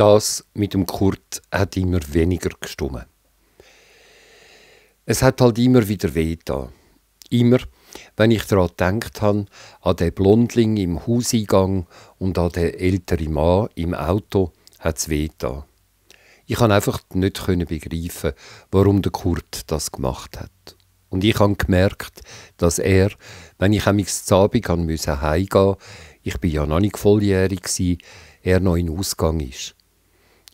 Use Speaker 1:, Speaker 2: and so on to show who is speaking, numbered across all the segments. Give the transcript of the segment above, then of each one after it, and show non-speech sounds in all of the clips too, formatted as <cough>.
Speaker 1: das mit dem Kurt hat immer weniger gestummen. Es hat halt immer wieder weh da. Immer, wenn ich daran gedacht habe, an den Blondling im Hauseingang und an den älteren Mann im Auto, hat es weh da. Ich konnte einfach nicht begreifen, warum der Kurt das gemacht hat. Und ich habe gemerkt, dass er, wenn ich am Abend heimgehen musste, ich bin ja noch nicht volljährig, er noch in Ausgang ist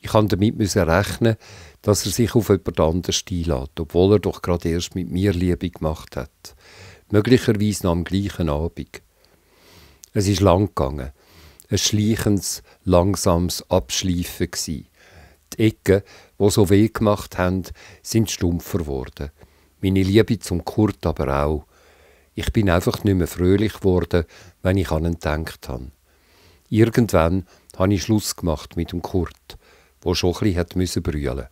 Speaker 1: ich kann damit müssen rechnen, dass er sich auf jemand anderes einlädt, obwohl er doch gerade erst mit mir Liebe gemacht hat. Möglicherweise noch am gleichen Abend. Es ist lang gegangen. Ein schleichendes, langsames Abschleifen war. Die Ecken, die so weh gemacht haben, sind stumpfer geworden. Meine Liebe zum Kurt aber auch. Ich bin einfach nicht mehr fröhlich geworden, wenn ich an ihn gedacht habe. Irgendwann habe ich Schluss gemacht mit dem Kurt der schon ein bisschen musste brüllen.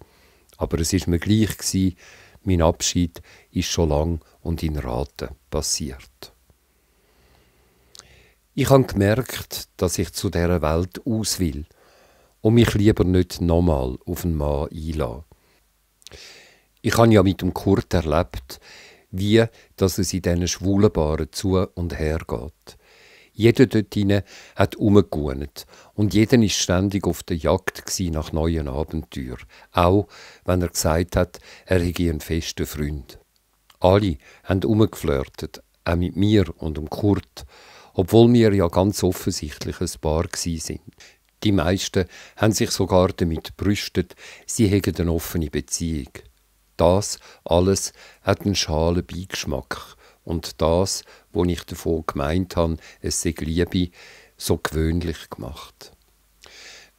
Speaker 1: Aber es war mir gleich, gewesen, mein Abschied ist schon lang und in Raten passiert. Ich habe gemerkt, dass ich zu dieser Welt aus will und mich lieber nicht nochmal auf einen Mann einlasse. Ich habe ja mit dem Kurt erlebt, wie dass es in diesen schwulen Baren zu und her geht. Jeder dort hinein hat umgegunet und jeder ist ständig auf der Jagd nach neuen Abenteuern, auch wenn er gesagt hat, er hätte einen festen Freund. Alle haben umgeflirtet, auch mit mir und dem Kurt, obwohl wir ja ganz offensichtlich ein Paar sind. Die meisten haben sich sogar damit brüstet, sie hätten eine offene Beziehung. Das alles hat einen schalen Beigeschmack. Und das, wo ich davon gemeint habe, es sei Liebe, so gewöhnlich gemacht.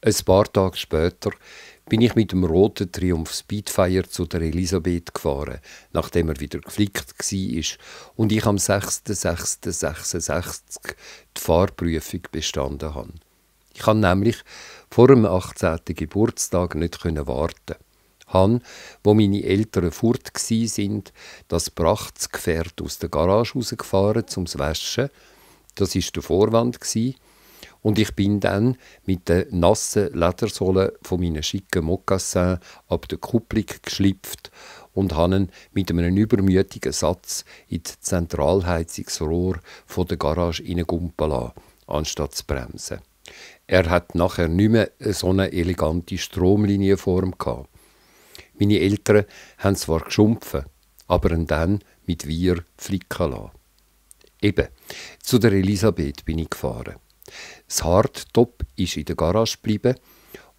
Speaker 1: Ein paar Tage später bin ich mit dem roten Triumph Speedfire zu der Elisabeth gefahren, nachdem er wieder geflickt war und ich am 6.6.66 die Fahrprüfung bestanden habe. Ich konnte nämlich vor dem 18. Geburtstag nicht warten. Han, wo meine Eltern fort sind, das Prachtsgefährt aus der Garage rausgefahren um zu Waschen. Das war der Vorwand gewesen, und ich bin dann mit der nassen Ledersohle von meinen schicken Mokassin ab der Kupplung geschlüpft und habe ihn mit einem übermütigen Satz in das Zentralheizungsrohr von der Garage hineingumpen lassen, anstatt zu bremsen. Er hat nachher nicht mehr so eine elegante Stromlinienform gehabt. Meine Eltern haben zwar geschumpfen, aber ihn dann mit wir flicken lassen. Eben, zu der Elisabeth bin ich gefahren. Das Hardtop ist in der Garage geblieben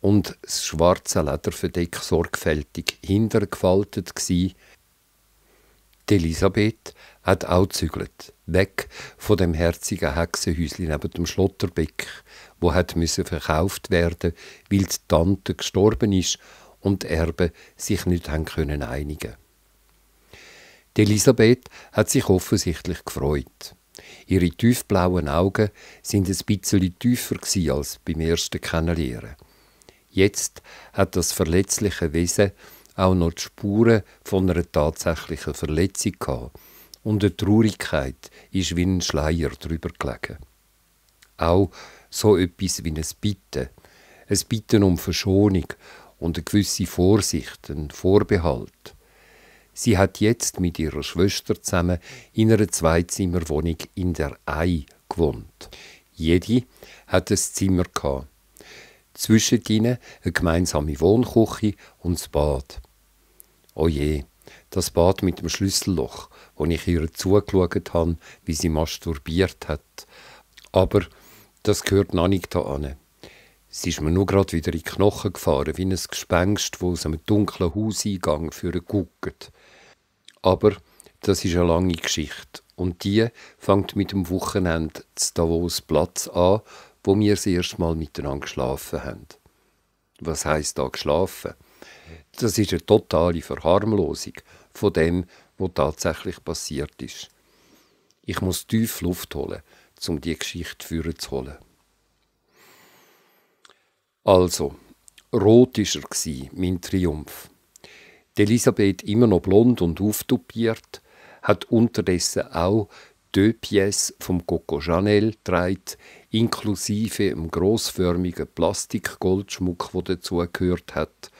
Speaker 1: und das schwarze Lederverdeck sorgfältig hintergefaltet gsi. Elisabeth hat auch zügelt, weg von dem herzigen Hexenhäuschen neben dem Schlotterbeck, wo hat müsse verkauft werden, weil die Tante gestorben ist und die Erben sich nicht haben können einigen. Die Elisabeth hat sich offensichtlich gefreut. Ihre tiefblauen Augen sind ein bisschen tiefer als beim ersten Kennenlernen. Jetzt hat das verletzliche Wesen auch noch die Spuren von einer tatsächlichen Verletzung gehabt und eine Traurigkeit ist wie ein Schleier drüber gelegen. Auch so etwas wie ein Bitten, ein Bitten um Verschonung und eine gewisse Vorsicht, ein Vorbehalt. Sie hat jetzt mit ihrer Schwester zusammen in einer Zweizimmerwohnung in der Ei gewohnt. Jede hat ein Zimmer gehabt. Zwischen ihnen eine gemeinsame Wohnküche und das Bad. Oh je, das Bad mit dem Schlüsselloch, wo ich ihr zugeschaut habe, wie sie masturbiert hat. Aber das gehört noch nicht an. Es ist mir nur gerade wieder in die Knochen gefahren, wie ein Gespenst, wo aus einem dunklen Hauseingang für guckt. Aber das ist eine lange Geschichte. Und die fängt mit dem Wochenende zu Davos Platz an, wo wir das erste Mal miteinander geschlafen haben. Was heisst da geschlafen? Das ist eine totale Verharmlosung von dem, was tatsächlich passiert ist. Ich muss tief Luft holen, um die Geschichte führen zu holen. Also, rot war er, mein Triumph. Die Elisabeth, immer noch blond und auftupiert, hat unterdessen auch deux Pièces vom Coco Chanel trägt, inklusive einem grossförmigen Plastikgoldschmuck, der dazugehört hat,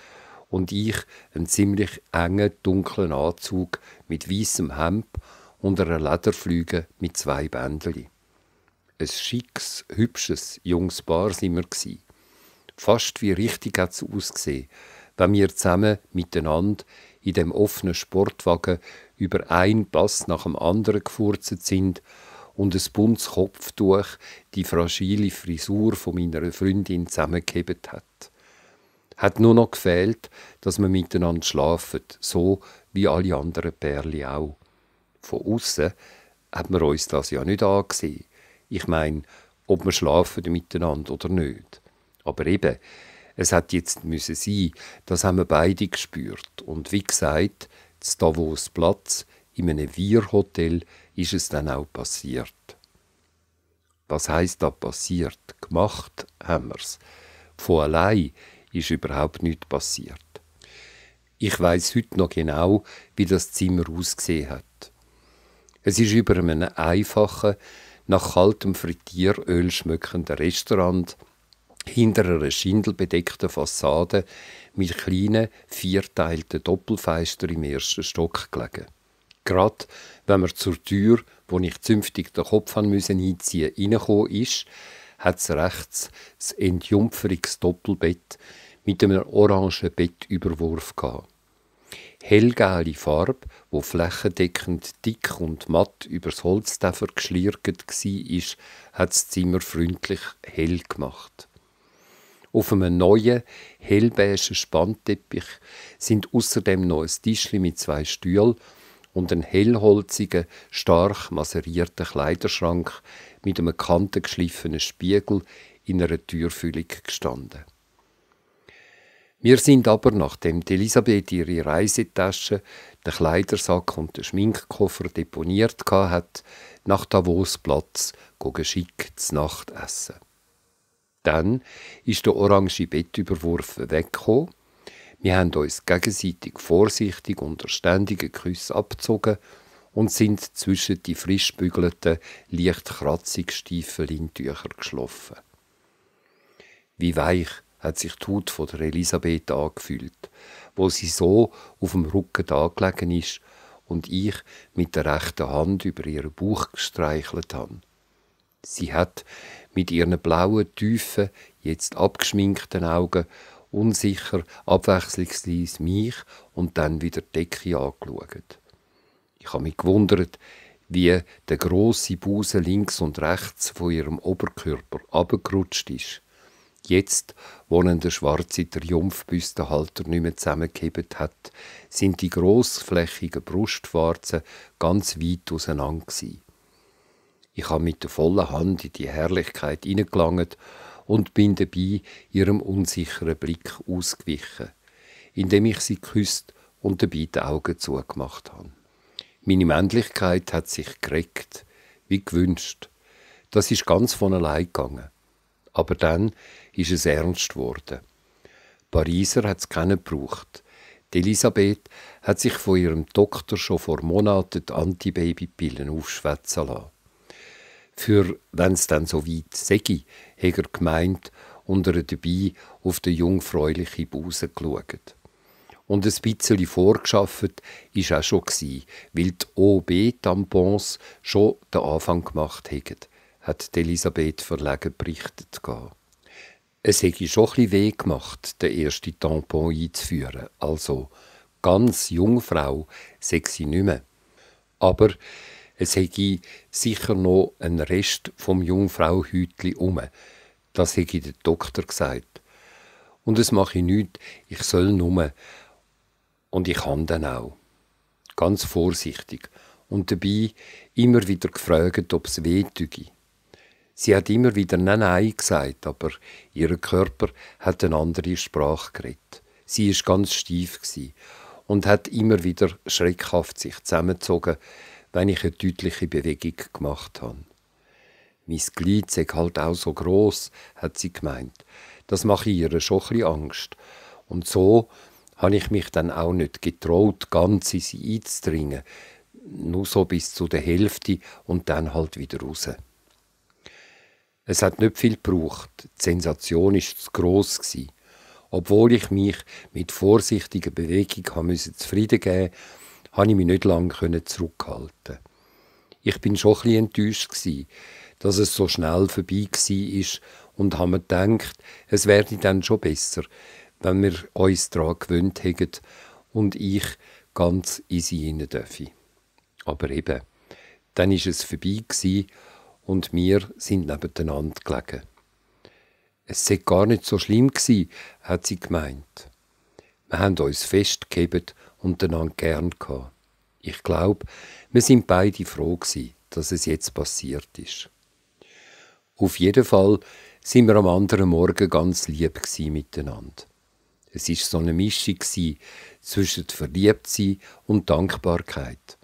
Speaker 1: und ich einen ziemlich engen, dunklen Anzug mit weißem Hemd und einer Lederflüge mit zwei Bändeli. Ein schickes, hübsches, junges Paar sind wir. Gewesen. Fast wie richtig hat ausgesehen, wenn wir zusammen miteinander in dem offenen Sportwagen über ein Pass nach dem anderen gefurzt sind und ein buntes Kopftuch die fragile Frisur von meiner Freundin zusammengehebt hat. Hat nur noch gefehlt, dass wir miteinander schlafen, so wie alle anderen Pärli auch. Von außen hat man uns das ja nicht angesehen. Ich meine, ob wir schlafen miteinander oder nicht. Aber eben, es hat jetzt müssen sein. Das haben wir beide gespürt. Und wie gesagt, zu Davos Platz in einem Wir-Hotel ist es dann auch passiert. Was heißt da passiert? Gemacht haben wir's. Von allein ist überhaupt nichts passiert. Ich weiß heute noch genau, wie das Zimmer ausgesehen hat. Es ist über einem einfachen, nach kaltem Frittieröl schmückenden Restaurant hinter einer schindelbedeckten Fassade mit kleinen, vierteilten Doppelfenstern im ersten Stock gelegen. Gerade wenn man zur Tür, wo ich zünftig den Kopf haben müssen, einziehen reingekommen ist, hat es rechts das entjumpferiges Doppelbett mit einem orangen Bettüberwurf gehabt. Hellgelbe Farbe, wo flächendeckend dick und matt übers Holztäfer geschlirrt war, hat das Zimmer freundlich hell gemacht. Auf einem neuen, hellbeigen Spannteppich sind außerdem noch ein Tischchen mit zwei Stühlen und ein hellholziger, stark maserierter Kleiderschrank mit einem kantengeschliffenen Spiegel in einer Türfüllung gestanden. Wir sind aber, nachdem Elisabeth ihre Reisetasche, den Kleidersack und den Schminkkoffer deponiert hat, nach Davos Platz geschickt zu Nacht essen dann ist der orange Bettüberwurf weggekommen. Wir haben uns gegenseitig vorsichtig unter ständigen Küssen abgezogen und sind zwischen die frisch bügelten, leicht kratzig Stiefel in Tücher geschlafen. Wie weich hat sich die Haut von der Elisabeth angefühlt, wo sie so auf dem Rücken angelegen ist und ich mit der rechten Hand über ihren Bauch gestreichelt habe. Sie hat mit ihren blauen, tiefen, jetzt abgeschminkten Augen unsicher, abwechslungsweise mich und dann wieder die Decke angeschaut. Ich habe mich gewundert, wie der große Busen links und rechts von ihrem Oberkörper abgerutscht ist. Jetzt, wo ihn der schwarze Triumphbüstenhalter nicht mehr zusammengehebt hat, sind die grossflächigen Brustwarzen ganz weit auseinander gewesen. Ich habe mit der vollen Hand in die Herrlichkeit hineingelangt und bin dabei ihrem unsicheren Blick ausgewichen, indem ich sie küsst und dabei die Augen zugemacht habe. Meine Männlichkeit hat sich gereckt, wie gewünscht. Das ist ganz von allein gegangen. Aber dann ist es ernst geworden. Pariser hat es keinen gebraucht. Die Elisabeth hat sich von ihrem Doktor schon vor Monaten die Antibabypillen aufschwätzen lassen für, wenn es dann so weit sei, hat er gemeint, und er dabei auf den jungfräulichen Busen geschaut. Und ein bisschen vorgeschafft ist auch schon, weil die OB-Tampons schon den Anfang gemacht haben, hat Elisabeth Verlegen berichtet. Es hätte schon etwas weh gemacht, den ersten Tampon einzuführen. Also, ganz Jungfrau sei sie nicht mehr. Aber es hätte sicher noch einen Rest vom Jungfrauhütli um. Das hätte der Doktor gesagt. Und es mache ich nichts, ich soll nur. Und ich kann dann auch. Ganz vorsichtig. Und dabei immer wieder gefragt, ob es wehtüge. Sie hat immer wieder Nein, Nein gesagt, aber ihr Körper hat eine andere Sprache geredet. Sie ist ganz steif und hat immer wieder schreckhaft sich zusammengezogen, wenn ich eine deutliche Bewegung gemacht habe. Mein Glied sei halt auch so gross, hat sie gemeint. Das mache ich ihr schon ein Angst. Und so habe ich mich dann auch nicht getraut, ganz in sie einzudringen. Nur so bis zu der Hälfte und dann halt wieder raus. Es hat nicht viel gebraucht. Die Sensation war zu gross Obwohl ich mich mit vorsichtiger Bewegung haben zufrieden geben musste, konnte ich mich nicht lange zurückhalten. Ich bin schon etwas enttäuscht, dass es so schnell vorbei war und habe mir gedacht, es werde dann schon besser, wenn wir uns daran gewöhnt hätten und ich ganz in sie hinein dürfe. Aber eben, dann war es vorbei und wir sind nebeneinander gelegen. Es sei gar nicht so schlimm gewesen, hat sie gemeint. Wir haben uns festgehebt untereinander gern gehabt. Ich glaube, wir sind beide froh gewesen, dass es jetzt passiert ist. Auf jeden Fall sind wir am anderen Morgen ganz lieb miteinander. Es ist so eine Mischung zwischen Verliebtsein und Dankbarkeit.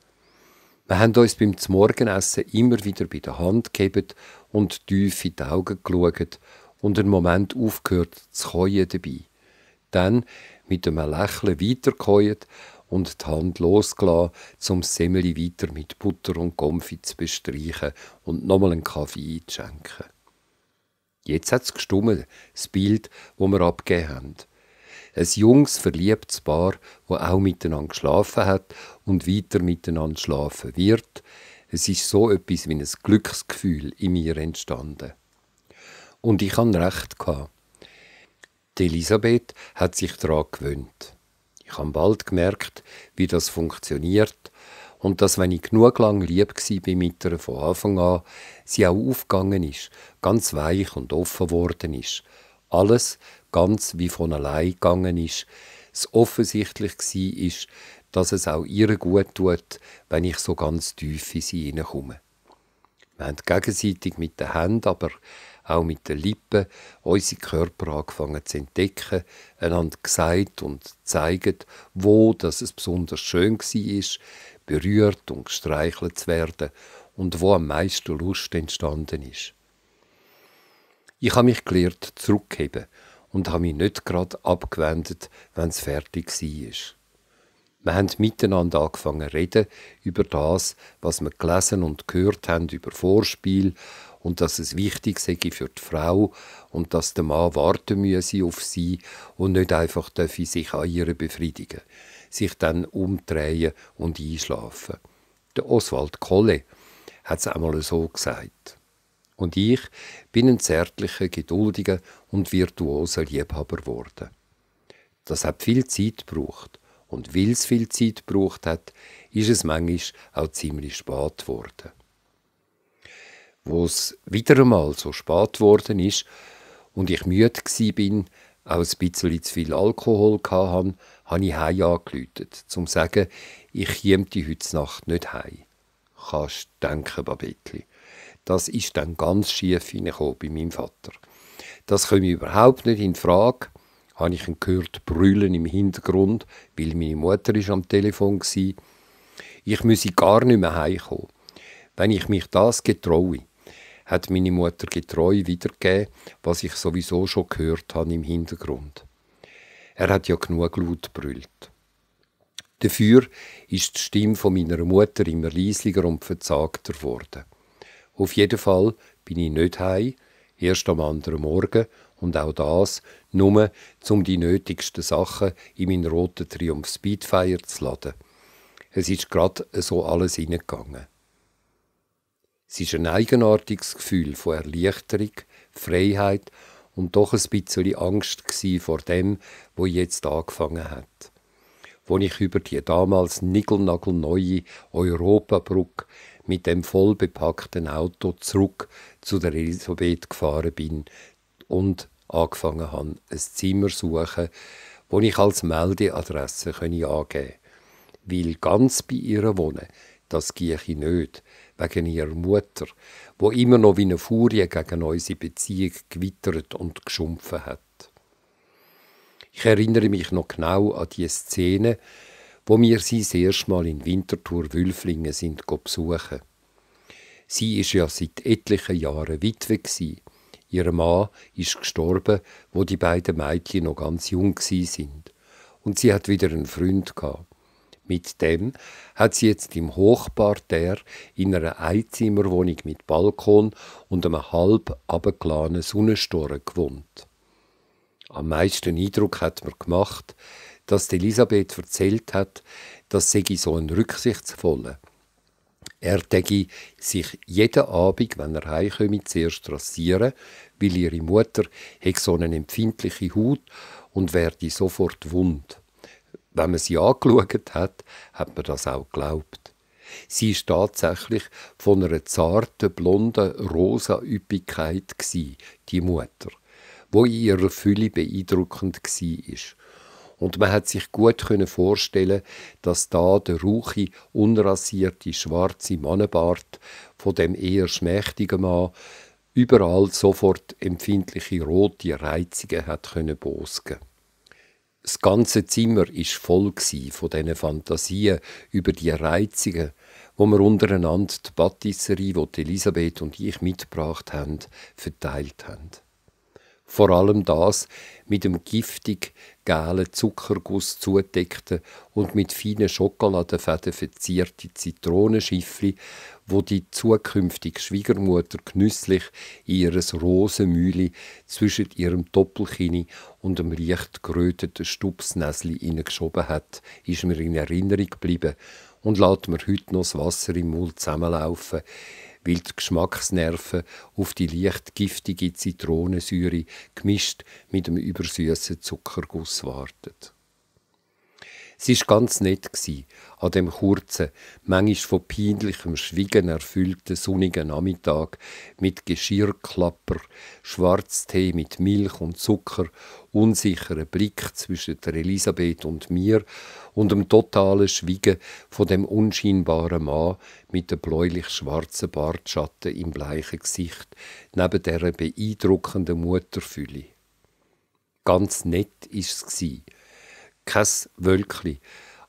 Speaker 1: Wir haben uns beim Morgenessen immer wieder bei der Hand gegeben und tief in die Augen geschaut und einen Moment aufgehört zu keuen dabei. Dann mit einem Lächeln weitergeheult und die Hand losgelassen, um Semmeli weiter mit Butter und Gomfi zu bestreichen und nochmal einen Kaffee einzuschenken. Jetzt hat es gestummt, das Bild, das wir abgegeben haben. Ein junges, verliebtes Paar, das auch miteinander geschlafen hat und weiter miteinander schlafen wird. Es ist so etwas wie ein Glücksgefühl in mir entstanden. Und ich hatte recht gehabt. Die Elisabeth hat sich daran gewöhnt. Ich habe bald gemerkt, wie das funktioniert und dass, wenn ich genug lang lieb war mit ihr von Anfang an, sie auch aufgegangen ist, ganz weich und offen worden ist. Alles ganz wie von allein gegangen ist. Es offensichtlich war, ist, dass es auch ihr gut tut, wenn ich so ganz tief in sie hineinkomme. Wir haben gegenseitig mit den Händen aber auch mit den Lippen, unsere Körper angefangen zu entdecken, einander gesagt und zeigt, wo dass es besonders schön war, berührt und gestreichelt zu werden und wo am meisten Lust entstanden ist. Ich habe mich gelernt, zurückheben und habe mich nicht gerade abgewendet, wenn es fertig war. Wir haben miteinander angefangen zu reden über das, was wir gelesen und gehört haben, über Vorspiel und dass es wichtig sei für die Frau und dass der Mann warten müsse auf sie und nicht einfach sich an ihr befriedigen, sich dann umdrehen und einschlafen. Der Oswald Kolle hat es einmal so gesagt. Und ich bin ein zärtlicher, geduldiger und virtuoser Liebhaber geworden. Das hat viel Zeit gebraucht. Und weil es viel Zeit gebraucht hat, ist es manchmal auch ziemlich spät geworden wo es wieder einmal so spät geworden ist und ich müde bin, auch ein bisschen zu viel Alkohol hatte, habe ich heim angerufen, um zu sagen, ich käme heute Nacht nicht heim. Kannst denken, Babettli. Das ist dann ganz schief hineingekommen bei meinem Vater. Das komme ich überhaupt nicht in Frage. Habe ich ihn gehört brüllen im Hintergrund, weil meine Mutter ist am Telefon war. Ich müsse gar nicht mehr heimkommen, wenn ich mich das getraue hat meine Mutter getreu wiedergegeben, was ich sowieso schon gehört habe im Hintergrund. Er hat ja genug laut brüllt. Dafür ist die Stimme von meiner Mutter immer leislicher und verzagter geworden. Auf jeden Fall bin ich nicht heim, erst am anderen Morgen und auch das nur, um die nötigsten Sachen in meinen roten Triumph Speedfire zu laden. Es ist gerade so alles hineingegangen. Es ist ein eigenartiges Gefühl von Erleichterung, Freiheit und doch ein bisschen Angst vor dem, wo jetzt angefangen hat. Wo ich über die damals nickelnagelneue Europabrücke mit dem vollbepackten Auto zurück zu der Elisabeth gefahren bin und angefangen habe, ein Zimmer zu suchen, wo ich als Meldeadresse angeben konnte. Weil ganz bei ihr wohnen, das gehe ich nicht wegen ihrer Mutter, wo immer noch wie eine Furie gegen unsere Beziehung gewittert und geschumpfen hat. Ich erinnere mich noch genau an die Szene, wo wir sie das erste Mal in Winterthur Wülflingen sind besuchen. Sie ist ja seit etlichen Jahren Witwe gsi. Ihr Mann ist gestorben, wo die beiden Mädchen noch ganz jung gsi sind, und sie hat wieder einen Freund gehabt. Mit dem hat sie jetzt im Hochparterre in einer Einzimmerwohnung mit Balkon und einem halb abgeladenen Sonnenstorren gewohnt. Am meisten Eindruck hat mir gemacht, dass Elisabeth erzählt hat, dass sie so ein rücksichtsvoller. Er täge sich jeden Abend, wenn er heimkomme, zuerst rasieren, weil ihre Mutter hat so eine empfindliche Haut und werde sofort wund wenn man sie angeschaut hat, hat man das auch geglaubt. Sie ist tatsächlich von einer zarten, blonden, rosa Üppigkeit gsi, die Mutter, wo in ihrer Fülle beeindruckend war. Und man hat sich gut vorstellen, dass da der ruche, unrasierte, schwarze Mannenbart von dem eher schmächtigen Mann überall sofort empfindliche rote Reizungen hat können bosgen das ganze Zimmer ist voll von diesen Fantasien über die Reizungen, wo wir untereinander die Patisserie, die Elisabeth und ich mitgebracht haben, verteilt haben. Vor allem das mit dem giftig gelben Zuckerguss zudeckte und mit feinen Schokoladenfäden verzierte Zitronenschiffli, wo die zukünftige Schwiegermutter genüsslich in ihres Rosenmühle zwischen ihrem Doppelkini und dem recht geröteten Stupsnäsli hineingeschoben hat, ist mir in Erinnerung geblieben und lässt mir heute noch das Wasser im Mund zusammenlaufen, weil die Geschmacksnerven auf die leicht giftige Zitronensäure gemischt mit dem übersüßen Zuckerguss wartet. Sie war ganz nett, gewesen, an dem kurzen, manchmal von peinlichem Schwiegen erfüllten sonnigen Nachmittag mit Geschirrklapper, Schwarztee mit Milch und Zucker, unsicheren Blick zwischen der Elisabeth und mir und dem totalen Schwiegen von dem unscheinbaren Mann mit dem bläulich-schwarzen Bartschatten im bleichen Gesicht neben dieser beeindruckenden Mutterfülle. Ganz nett war es kein Wölkchen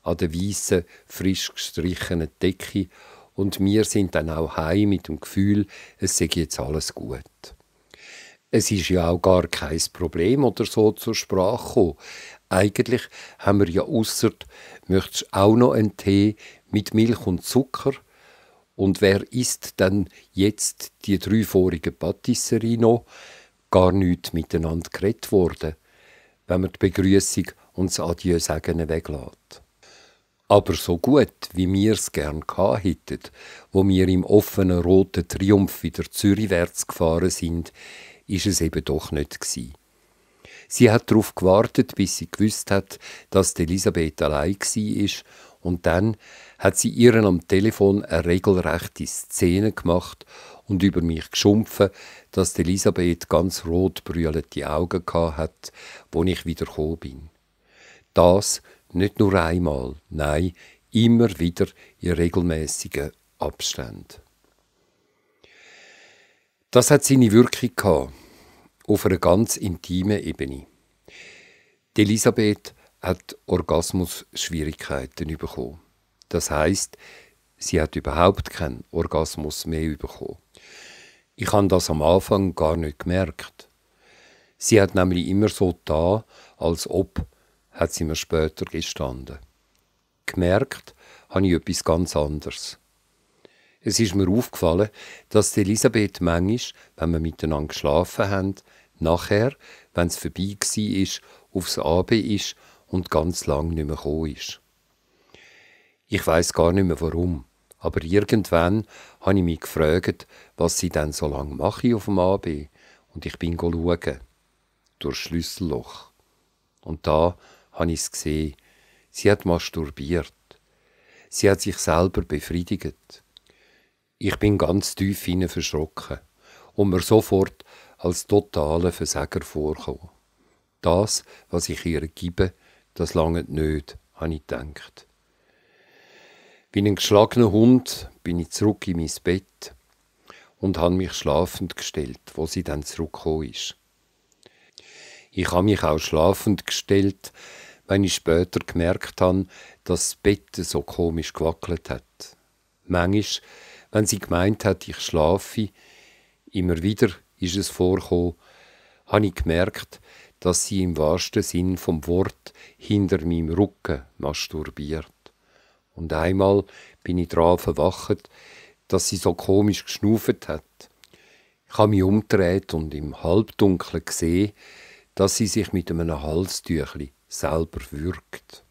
Speaker 1: an der weißen, frisch gestrichenen Decke und wir sind dann auch heim mit dem Gefühl, es sei jetzt alles gut. Es ist ja auch gar kein Problem oder so zur Sprache gekommen. Eigentlich haben wir ja ausser, möchtest auch noch einen Tee mit Milch und Zucker? Und wer isst denn jetzt die drei vorigen Patisserie noch? Gar nicht miteinander geredet worden. Wenn wir die Begrüßung und das Adieu sagen weglässt. Aber so gut, wie wir es gern hätten, wo wir im offenen roten Triumph wieder zürichwärts gefahren sind, ist es eben doch nicht gsi. Sie hat darauf gewartet, bis sie gewusst hat, dass Elisabeth allein war und dann hat sie ihren am Telefon eine regelrechte Szene gemacht und über mich geschumpfen, dass Elisabeth ganz rot brüllende Augen hatte, wo ich wieder gekommen bin. Das nicht nur einmal, nein, immer wieder in regelmäßigen Abständen. Das hat seine Wirkung gehabt, auf einer ganz intimen Ebene. Die Elisabeth hat Orgasmus-Schwierigkeiten bekommen. Das heißt, sie hat überhaupt keinen Orgasmus mehr bekommen. Ich habe das am Anfang gar nicht gemerkt. Sie hat nämlich immer so da, als ob hat sie mir später gestanden. Gemerkt habe ich etwas ganz anderes. Es ist mir aufgefallen, dass Elisabeth manchmal, wenn wir miteinander geschlafen haben, nachher, wenn es vorbei war, aufs Abe ist und ganz lang nicht mehr gekommen ist. Ich weiß gar nicht mehr warum, aber irgendwann habe ich mich gefragt, was sie denn so lange mache auf dem AB und ich bin schauen. Durch Schlüsselloch. Und da habe ich es gesehen. Sie hat masturbiert. Sie hat sich selber befriedigt. Ich bin ganz tief hinein verschrocken und mir sofort als totaler Versager vorgekommen. Das, was ich ihr gebe, das lange nicht, habe ich gedacht. Wie ein geschlagener Hund bin ich zurück in mein Bett und habe mich schlafend gestellt, wo sie dann zurückgekommen ist. Ich habe mich auch schlafend gestellt, wenn ich später gemerkt habe, dass das Bett so komisch gewackelt hat. Manchmal, wenn sie gemeint hat, ich schlafe, immer wieder ist es vorgekommen, habe ich gemerkt, dass sie im wahrsten Sinn vom Wort hinter meinem Rücken masturbiert. Und einmal bin ich dran verwacht, dass sie so komisch geschnuffet hat. Ich habe mich umgedreht und im Halbdunkeln gesehen, dass sie sich mit einem Halstüchli selber wirkt.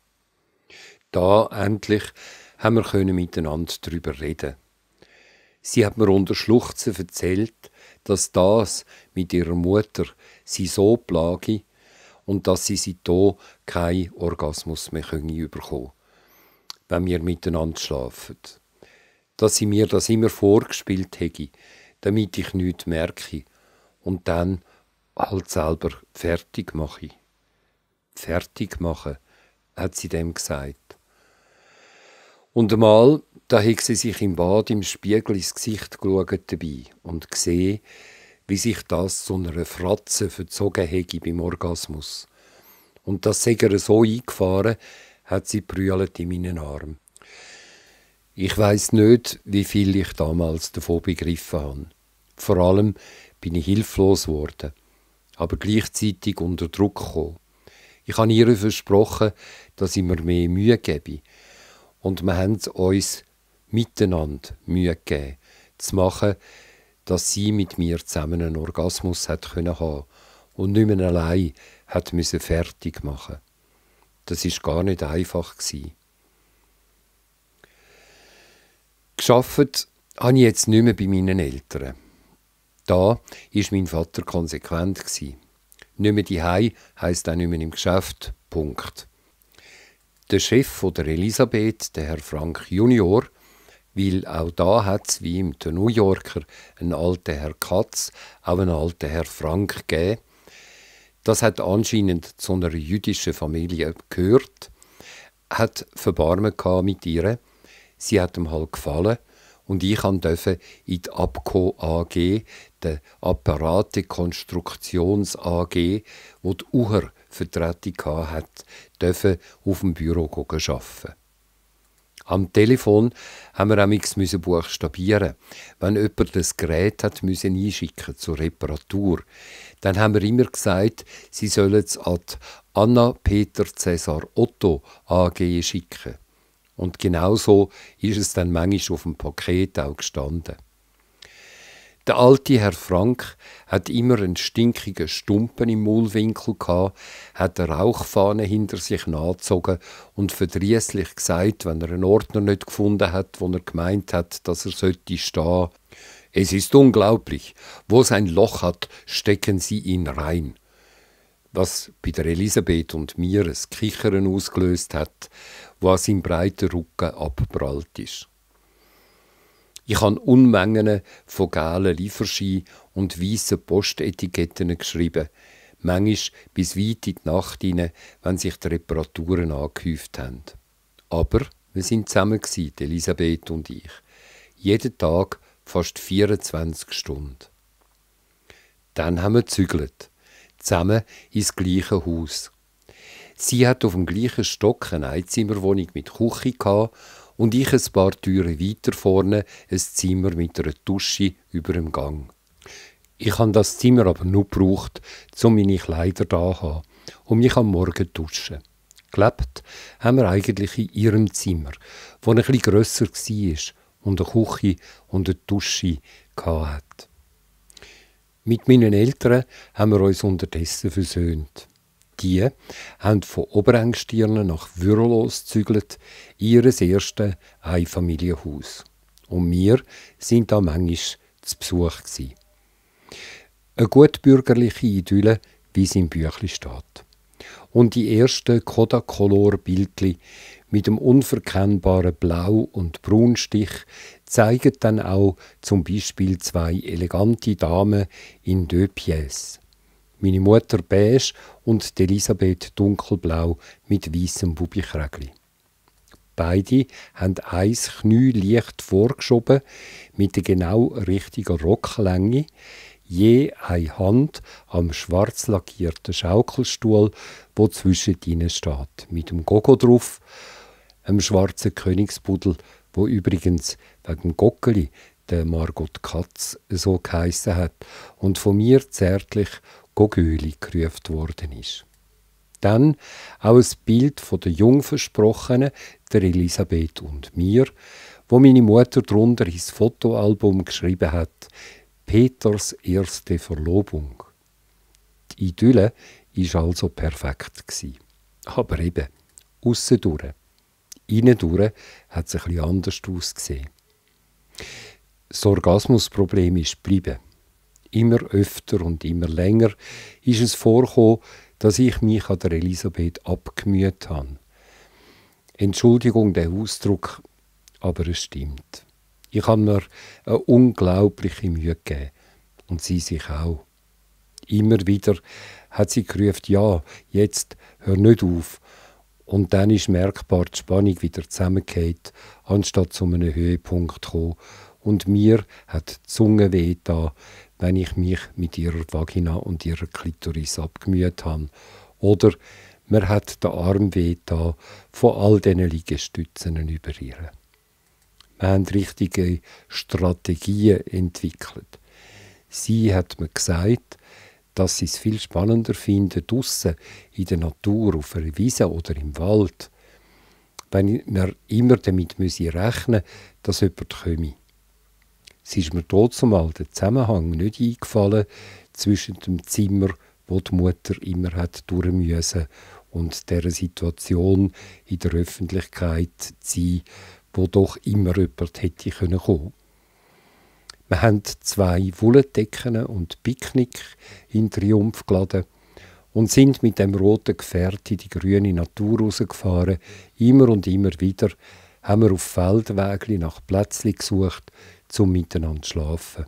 Speaker 1: Da endlich haben wir können miteinander darüber reden. Sie hat mir unter Schluchzen erzählt, dass das mit ihrer Mutter sie so plage und dass sie seitdem keinen Orgasmus mehr können bekommen wenn wir miteinander schlafen. Dass sie mir das immer vorgespielt hätte, damit ich nichts merke und dann halt selber fertig mache fertig machen, hat sie dem gesagt. Und einmal, da hat sie sich im Bad im Spiegel ins Gesicht geschaut dabei und gesehen, wie sich das zu einer Fratze verzogen hätte beim Orgasmus. Und das Seger so eingefahren, hat sie brüllt in meinen Arm. Ich weiß nicht, wie viel ich damals davon begriffen habe. Vor allem bin ich hilflos geworden, aber gleichzeitig unter Druck gekommen. Ich habe ihr versprochen, dass ich mir mehr Mühe gebe. Und wir haben uns miteinander Mühe gegeben, zu machen, dass sie mit mir zusammen einen Orgasmus hat können haben und nicht mehr allein hat müssen fertig machen. Das ist gar nicht einfach gsi. Geschafft habe ich jetzt nicht mehr bei meinen Eltern. Da ist mein Vater konsequent gsi nicht mehr die Hei heißt auch nicht mehr im Geschäft. Punkt. Der Chef von der Elisabeth, der Herr Frank Junior, weil auch da hat es wie im The New Yorker einen alten Herr Katz, auch einen alten Herr Frank gegeben. Das hat anscheinend zu einer jüdischen Familie gehört, hat Verbarmen mit ihr. Sie hat ihm halt gefallen und ich durfte in die ABCO AG, der Apparate Konstruktions AG, wo die Uher Vertretung hat, auf dem Büro arbeiten. Am Telefon haben wir manchmal buchstabieren. Wenn jemand das Gerät hat einschicken zur Reparatur, dann haben wir immer gesagt, sie sollen es an Anna Peter Cäsar Otto AG schicken. Und genau so ist es dann manchmal auf dem Paket auch gestanden. Der alte Herr Frank hat immer einen stinkigen Stumpen im Mullwinkel gehabt, hat eine Rauchfahne hinter sich nachgezogen und verdrießlich gesagt, wenn er einen Ordner nicht gefunden hat, wo er gemeint hat, dass er sollte stehen. Es ist unglaublich. Wo es ein Loch hat, stecken sie ihn rein was bei der Elisabeth und mir ein Kichern ausgelöst hat, was im breiten Rücken abprallt ist. Ich habe Unmengen von gelben Lieferschein und weißen Postetiketten geschrieben, manchmal bis weit in die Nacht hinein, wenn sich die Reparaturen angehäuft haben. Aber wir waren zusammen, Elisabeth und ich. Jeden Tag fast 24 Stunden. Dann haben wir gezügelt zusammen ins gleiche Haus. Sie hat auf dem gleichen Stock eine Einzimmerwohnung mit Küche gehabt und ich ein paar Türen weiter vorne ein Zimmer mit einer Dusche über dem Gang. Ich habe das Zimmer aber nur gebraucht, um meine Kleider da zu haben und mich am Morgen duschen. Gelebt haben wir eigentlich in ihrem Zimmer, das ein bisschen grösser war und eine Küche und eine Dusche hatte. Mit meinen Eltern haben wir uns unterdessen versöhnt. Die haben von Oberengstirnen nach Würolos gezügelt, ihres ersten Einfamilienhaus. Und wir sind da manchmal zu Besuch. Gewesen. Eine gut bürgerliche Idylle, wie es im Büchli steht. Und die ersten Kodakolor-Bildchen mit dem unverkennbaren Blau- und Braunstich zeigen dann auch zum Beispiel zwei elegante Damen in deux pièces. Meine Mutter beige und Elisabeth dunkelblau mit weißem Bubikrägli. Beide haben ein Knie leicht vorgeschoben mit der genau richtigen Rocklänge, je eine Hand am schwarz lackierten Schaukelstuhl, wo zwischen ihnen steht, mit dem Gogo drauf, einem schwarzen Königsbudel wo übrigens wegen Gockeli der Margot Katz so geheissen hat und von mir zärtlich Gogöli gerufen worden ist. Dann auch ein Bild von der Jungversprochenen, der Elisabeth und mir, wo meine Mutter drunter ins Fotoalbum geschrieben hat, Peters erste Verlobung. Die Idylle war also perfekt Aber eben, aussen durch. Innendurch hat es etwas anders ausgesehen. Das Orgasmusproblem ist geblieben. Immer öfter und immer länger ist es vorgekommen, dass ich mich an der Elisabeth abgemüht habe. Entschuldigung der Ausdruck, aber es stimmt. Ich habe mir eine unglaubliche Mühe gegeben und sie sich auch. Immer wieder hat sie gerufen, ja, jetzt hör nicht auf, und dann ist merkbar die Spannung wieder zusammengeht, anstatt zu einem Höhepunkt zu kommen. Und mir hat die Zunge weh da, wenn ich mich mit ihrer Vagina und ihrer Klitoris abgemüht habe. Oder mir hat der Arm weh da von all diesen Liegestützen über ihr. Wir haben richtige Strategien entwickelt. Sie hat mir gesagt, dass sie es viel spannender finden, draußen in der Natur, auf einer Wiese oder im Wald, wenn man immer damit rechnen müsse, dass jemand komme. Es ist mir trotzdem der Zusammenhang nicht eingefallen zwischen dem Zimmer, wo die Mutter immer hat durch müssen, und der Situation in der Öffentlichkeit zu sein, wo doch immer jemand hätte kommen können. Wir haben zwei Wolldecken und Picknick in Triumph geladen und sind mit dem roten Gefährt in die grüne Natur rausgefahren. Immer und immer wieder haben wir auf Feldwägli nach Plätzli gesucht, zum miteinander zu schlafen.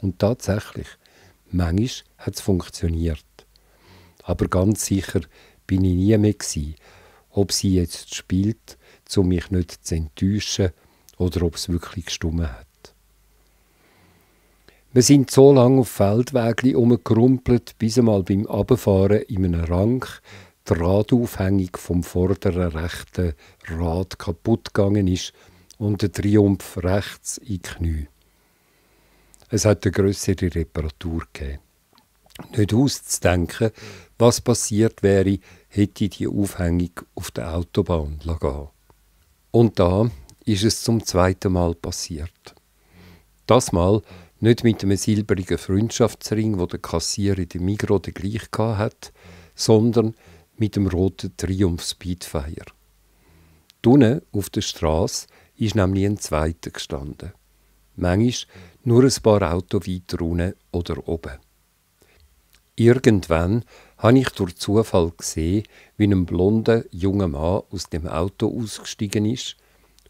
Speaker 1: Und tatsächlich, manchmal hat es funktioniert. Aber ganz sicher bin ich nie mehr gewesen, ob sie jetzt spielt, um mich nicht zu enttäuschen oder ob es wirklich gestummen hat. Wir sind so lange auf Feldwägli herumgerumpelt, bis einmal beim Abfahren in einem Rank die Radaufhängung vom vorderen rechten Rad kaputt gegangen ist und der Triumph rechts in die Knie. Es hat eine größere Reparatur gegeben. Nicht auszudenken, was passiert wäre, hätte die Aufhängung auf der Autobahn gehen. Und da ist es zum zweiten Mal passiert. Das Mal nicht mit einem silberigen Freundschaftsring, wo der Kassier in der Migro den gleich hat, sondern mit dem roten Triumph Speedfire. Unten auf der Straße ist nämlich ein zweiter gestanden. Manchmal nur ein paar Autos weiter unten oder oben. Irgendwann habe ich durch Zufall gesehen, wie ein blonder junger Mann aus dem Auto ausgestiegen ist,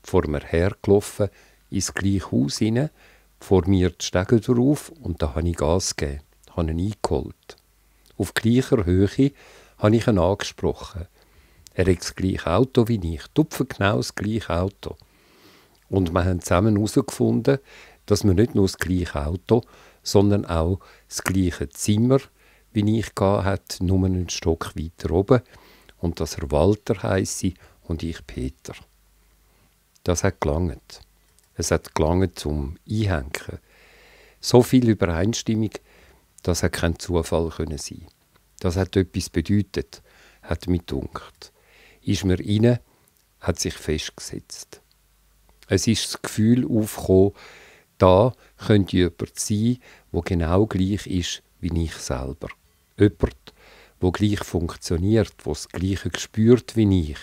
Speaker 1: vor mir hergelaufen, ins gleiche Haus hinein vor mir die Stege drauf und da habe ich Gas gegeben, habe ihn eingeholt. Auf gleicher Höhe habe ich ihn angesprochen. Er hat das gleiche Auto wie ich, tupfen genau das gleiche Auto. Und wir haben zusammen herausgefunden, dass wir nicht nur das gleiche Auto, sondern auch das gleiche Zimmer, wie ich hatte, nur einen Stock weiter oben. Und dass er Walter heisse und ich Peter. Das hat gelangt. Es hat gelangen zum Einhängen. So viel Übereinstimmung, das hat kein Zufall können sein. Das hat etwas bedeutet, hat mich dunkt. Ist mir inne, hat sich festgesetzt. Es ist das Gefühl aufgekommen, da könnte jemand sein, wo genau gleich ist wie ich selber. Jemand, wo gleich funktioniert, wo das Gleiche gespürt wie ich,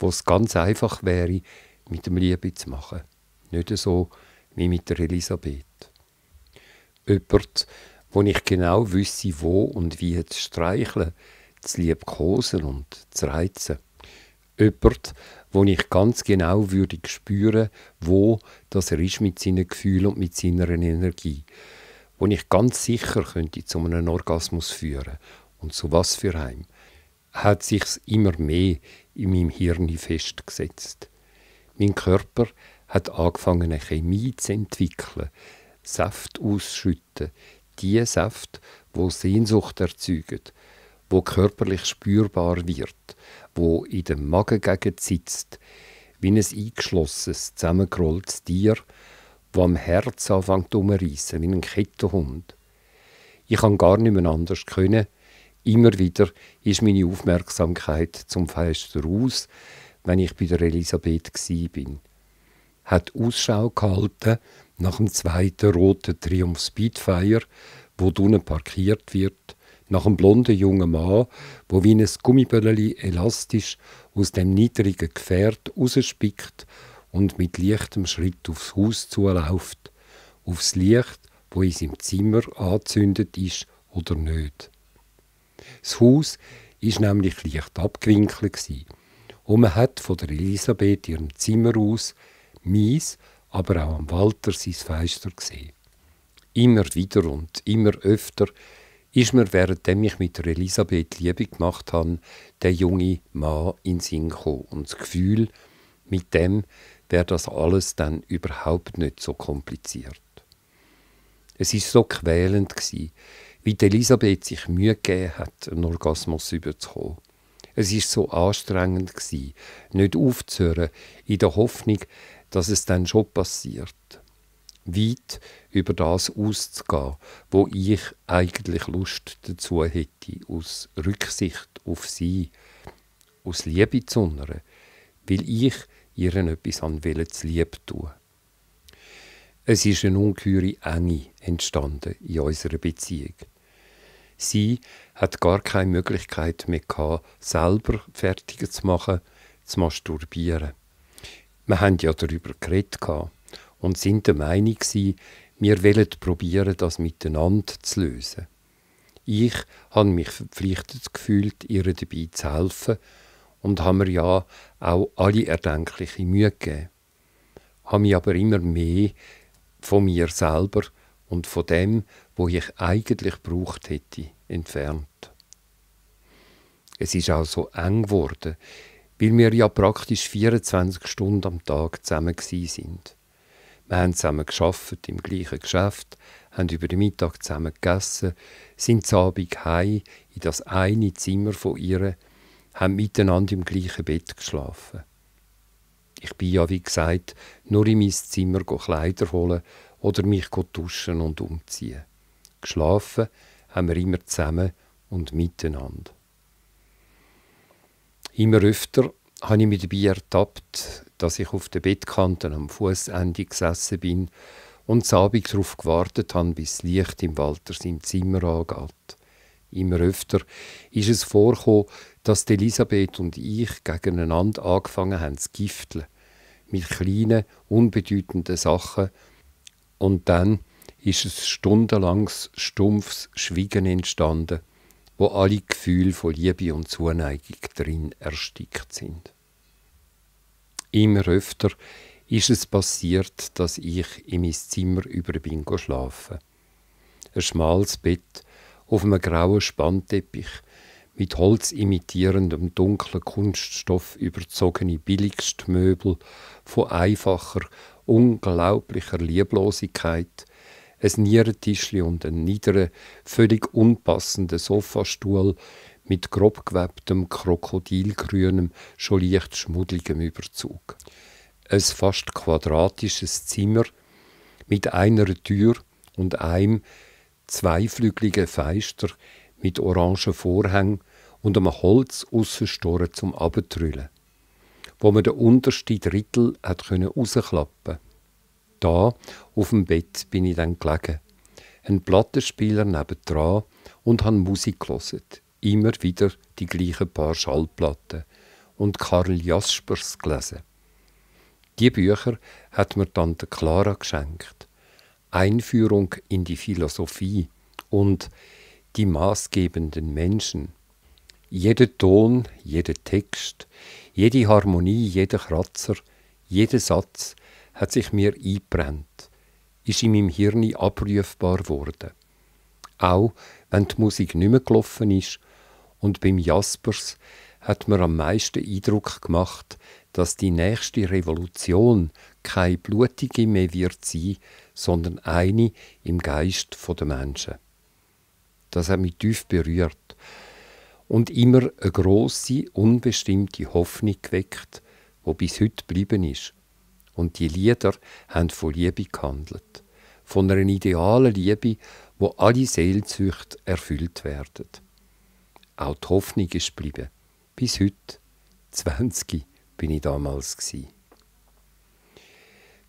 Speaker 1: wo es ganz einfach wäre, mit dem Liebe zu machen. Nicht so wie mit der Elisabeth. Jemand, wo ich genau wüsste, wo und wie zu streicheln, zu liebkosen und zu reizen. Jemand, wo ich ganz genau würde spüren, wo das er ist mit seinen Gefühlen und mit seiner Energie. Wo ich ganz sicher könnte zu einem Orgasmus führen. Und zu was für einem. Hat sich's immer mehr in meinem Hirn festgesetzt. Mein Körper hat angefangen, eine Chemie zu entwickeln, Saft ausschütten, die Saft, wo Sehnsucht erzeugt, wo körperlich spürbar wird, wo in dem Magengegend sitzt, wie ein eingeschlossenes, zusammengerolltes Tier, wo am Herz anfängt umreißen wie ein Kettenhund. Ich kann gar nicht mehr anders können. Immer wieder ist meine Aufmerksamkeit zum Fenster raus, wenn ich bei der Elisabeth bin hat Ausschau gehalten nach dem zweiten roten Triumph Speedfire, wo drinnen parkiert wird, nach einem blonden jungen Mann, wo wie ein Gummibölleli elastisch aus dem niedrigen Gefährt rausspickt und mit leichtem Schritt aufs Haus zuläuft, aufs Licht, wo in seinem Zimmer angezündet ist oder nicht. Das Haus war nämlich leicht abgewinkelt und man hat von der Elisabeth ihrem Zimmer aus mies, aber auch am Walter sein Feister gesehen. Immer wieder und immer öfter ist mir, währenddem ich mit Elisabeth Liebe gemacht habe, der junge Mann in Sinn gekommen. Und das Gefühl, mit dem wäre das alles dann überhaupt nicht so kompliziert. Es ist so quälend gewesen, wie Elisabeth sich Mühe gegeben hat, einen Orgasmus überzukommen. Es ist so anstrengend gewesen, nicht aufzuhören, in der Hoffnung, dass es dann schon passiert. Weit über das auszugehen, wo ich eigentlich Lust dazu hätte, aus Rücksicht auf sie, aus Liebe zu anderen, weil ich ihren etwas an zu lieb tun. Es ist eine ungeheure Enge entstanden in unserer Beziehung. Sie hat gar keine Möglichkeit mehr gehabt, selber fertig zu machen, zu masturbieren wir haben ja darüber geredet und sind der Meinung gewesen, wir wollen probieren, das miteinander zu lösen. Ich habe mich verpflichtet gefühlt, ihr dabei zu helfen und habe mir ja auch alle erdenkliche Mühe gegeben. Ich Habe mich aber immer mehr von mir selber und von dem, wo ich eigentlich braucht hätte, entfernt. Es ist auch so eng geworden weil wir ja praktisch 24 Stunden am Tag zusammen sind. Wir haben zusammen geschafft im gleichen Geschäft, haben über den Mittag zusammen gegessen, sind zu Abend heim in das eine Zimmer von ihr, haben miteinander im gleichen Bett geschlafen. Ich bin ja, wie gesagt, nur in mein Zimmer Kleider holen oder mich duschen und umziehen. Geschlafen haben wir immer zusammen und miteinander. Immer öfter habe ich mich dabei ertappt, dass ich auf der Bettkante am Fußende gesessen bin und am Abend darauf gewartet habe, bis das Licht im Walter sein Zimmer angeht. Immer öfter ist es vorgekommen, dass Elisabeth und ich gegeneinander angefangen haben zu gifteln. Mit kleinen, unbedeutenden Sachen. Und dann ist ein stundenlanges, stumpfes Schweigen entstanden wo alle Gefühle von Liebe und Zuneigung drin erstickt sind. Immer öfter ist es passiert, dass ich in mein Zimmer über bin schlafen. Ein schmales Bett auf einem grauen Spannteppich, mit holzimitierendem dunklen Kunststoff überzogene billigste Möbel von einfacher, unglaublicher Lieblosigkeit, ein Nierentischli und einen niederen, völlig unpassenden Sofastuhl mit grob gewebtem, krokodilgrünem, schon leicht schmuddeligem Überzug. Ein fast quadratisches Zimmer mit einer Tür und einem zweiflügeligen Fenster mit orangen Vorhängen und einem Holzaussenstoren zum Abentrüllen, wo man den untersten Drittel hat rausklappen konnte da auf dem Bett bin ich dann gelegen. Ein Plattenspieler nebendran und han Musik gehört. Immer wieder die gleichen paar Schallplatten. Und Karl Jaspers gelesen. Die Bücher hat mir Tante Clara geschenkt. Einführung in die Philosophie und die maßgebenden Menschen. Jeder Ton, jeder Text, jede Harmonie, jeder Kratzer, jeder Satz hat sich mir eingebrennt, ist in meinem Hirn abrufbar worden. Auch wenn die Musik nicht mehr gelaufen ist und beim Jaspers hat mir am meisten Eindruck gemacht, dass die nächste Revolution keine blutige mehr wird sein, sondern eine im Geist der Menschen. Das hat mich tief berührt und immer eine grosse, unbestimmte Hoffnung geweckt, wo bis heute geblieben ist und die Lieder haben von Liebe gehandelt. Von einer idealen Liebe, wo alle Seelzüchte erfüllt werden. Auch die Hoffnung ist geblieben. Bis heute, 20 bin ich damals. Gewesen.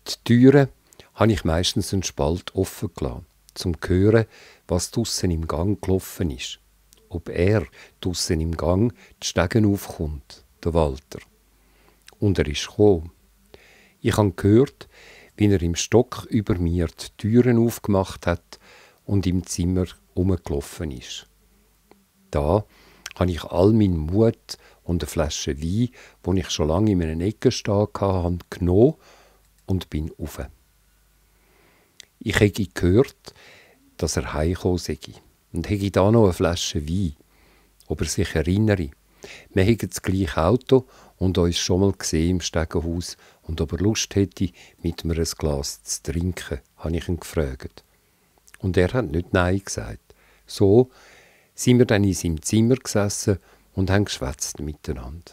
Speaker 1: Die Türen habe ich meistens einen Spalt offen gelassen, zum zu hören, was draussen im Gang gelaufen ist. Ob er draussen im Gang die Stegen aufkommt, der Walter. Und er ist gekommen. Ich habe gehört, wie er im Stock über mir die Türen aufgemacht hat und im Zimmer umgelaufen ist. Da habe ich all meinen Mut und eine Flasche Wein, die ich schon lange in einer Ecke stehen hatte, genommen und bin auf. Ich habe gehört, dass er heimgekommen sei und habe da noch eine Flasche Wein, ob er sich erinnere. Wir haben das gleiche Auto und uns schon mal gesehen im Stegenhaus und ob er Lust hätte, mit mir ein Glas zu trinken, habe ich ihn gefragt. Und er hat nicht Nein gesagt. So sind wir dann in seinem Zimmer gesessen und haben geschwätzt miteinander.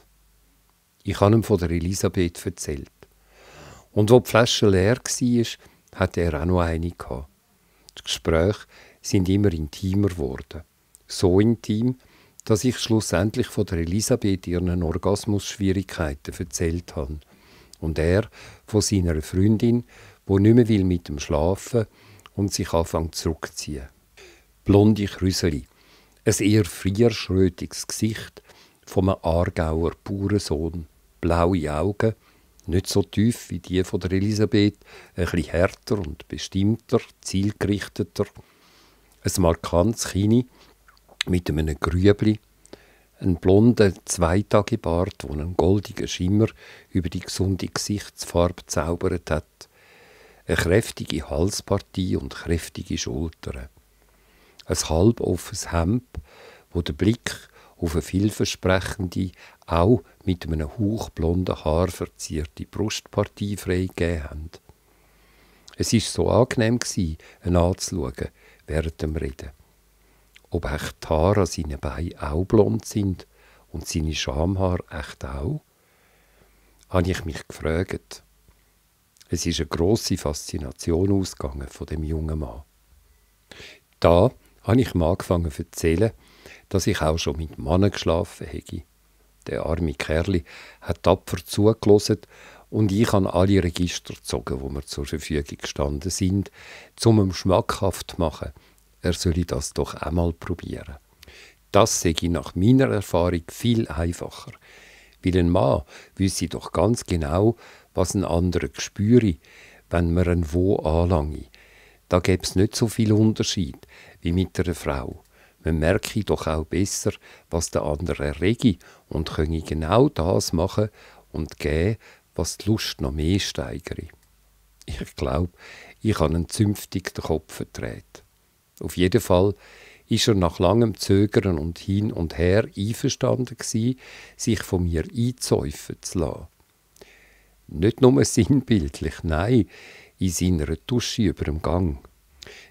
Speaker 1: Ich habe ihm von der Elisabeth erzählt. Und wo die Flasche leer war, hatte er auch noch eine. Gehabt. Die Gespräche sind immer intimer geworden. So intim, dass ich schlussendlich von der Elisabeth ihren Orgasmus-Schwierigkeiten erzählt habe und er von seiner Freundin, wo nicht mehr will mit dem Schlafen und sich anfängt zurückziehen. Blonde Krüseli, ein eher frierschrötiges Gesicht vom Aargauer Bauernsohn, blaue Augen, nicht so tief wie die von der Elisabeth, ein bisschen härter und bestimmter, zielgerichteter, ein markantes Kinn, mit einem Grübli, ein blonder Zweitagebart, der einen goldigen Schimmer über die gesunde Gesichtsfarbe zaubert hat, eine kräftige Halspartie und kräftige Schultern, ein halboffenes Hemd, wo der Blick auf eine vielversprechende, auch mit einem hauchblonden Haar verzierte Brustpartie freigegeben haben. Es war so angenehm, ihn anzuschauen während dem Reden ob echt die Haare an seinen Beinen auch blond sind und seine Schamhaare echt auch, habe ich mich gefragt. Es ist eine große Faszination ausgegangen von dem jungen Mann. Da habe ich ihm angefangen zu erzählen, dass ich auch schon mit Männern geschlafen habe. Der arme Kerl hat tapfer zugelassen und ich habe alle Register gezogen, wo mir zur Verfügung gestanden sind, um ihm schmackhaft zu machen – er solle das doch einmal probieren. Das ich nach meiner Erfahrung viel einfacher. Weil ein Mann wüsste doch ganz genau, was ein anderer spüre, wenn man ein Wo anlange. Da gäbe es nicht so viel Unterschied wie mit einer Frau. Man merke doch auch besser, was der andere errege und könne genau das machen und geben, was die Lust noch mehr steigere. Ich glaube, ich habe einen zünftigen Kopf vertreten. Auf jeden Fall ist er nach langem Zögern und hin und her einverstanden gewesen, sich von mir einzäufen zu lassen. Nicht nur <laughs> sinnbildlich, nein, in seiner Dusche über dem Gang.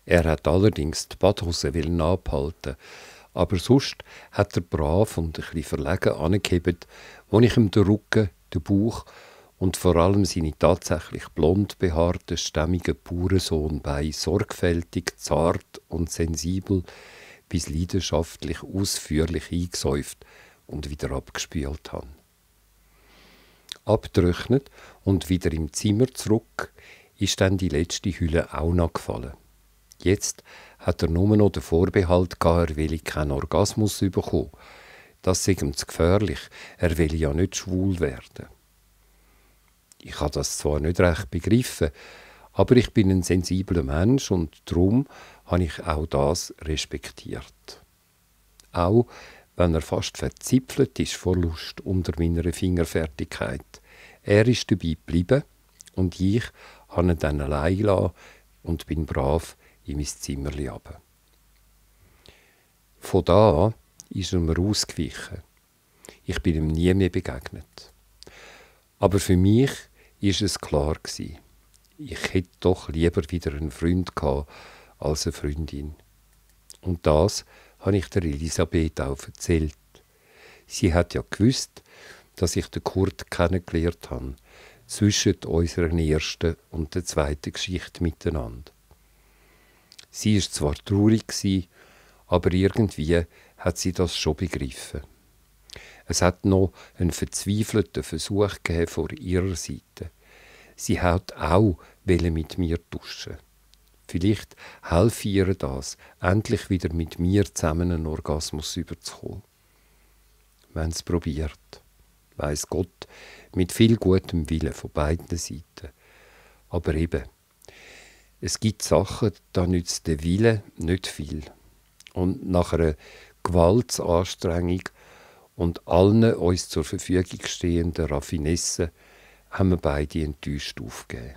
Speaker 1: Er hat allerdings die Badhose willen abhalten, aber sonst hat er brav und ein bisschen verlegen angehebet, wo ich ihm den Rücken, den Bauch und vor allem seine tatsächlich blond behaarte, stämmige Bauernsohn bei sorgfältig, zart und sensibel bis leidenschaftlich ausführlich eingesäuft und wieder abgespült haben. Abgetrocknet und wieder im Zimmer zurück, ist dann die letzte Hülle auch noch gefallen. Jetzt hat er nur noch den Vorbehalt gehabt, er will keinen Orgasmus bekommen. Das ist ihm zu gefährlich, er will ja nicht schwul werden. Ich habe das zwar nicht recht begriffen, aber ich bin ein sensibler Mensch und darum habe ich auch das respektiert. Auch wenn er fast verzipfelt ist vor Lust unter meiner Fingerfertigkeit. Er ist dabei geblieben und ich habe ihn dann allein gelassen und bin brav in mein Zimmer runter. Von da ist er mir ausgewichen. Ich bin ihm nie mehr begegnet. Aber für mich ist es klar gewesen, ich hätte doch lieber wieder einen Freund gehabt als eine Freundin. Und das habe ich der Elisabeth auch erzählt. Sie hat ja gewusst, dass ich den Kurt kennengelernt habe, zwischen unserer ersten und der zweiten Geschichte miteinander. Sie ist zwar traurig, aber irgendwie hat sie das schon begriffen. Es hat noch einen verzweifelten Versuch gegeben von ihrer Seite. Sie hat auch mit mir duschen. Vielleicht helfe ihr das, endlich wieder mit mir zusammen einen Orgasmus überzukommen. Wenn es probiert, weiß Gott, mit viel gutem Willen von beiden Seiten. Aber eben, es gibt Sachen, da nützt der Wille nicht viel. Und nach einer Gewaltsanstrengung und allen uns zur Verfügung stehenden Raffinessen haben wir beide enttäuscht aufgegeben.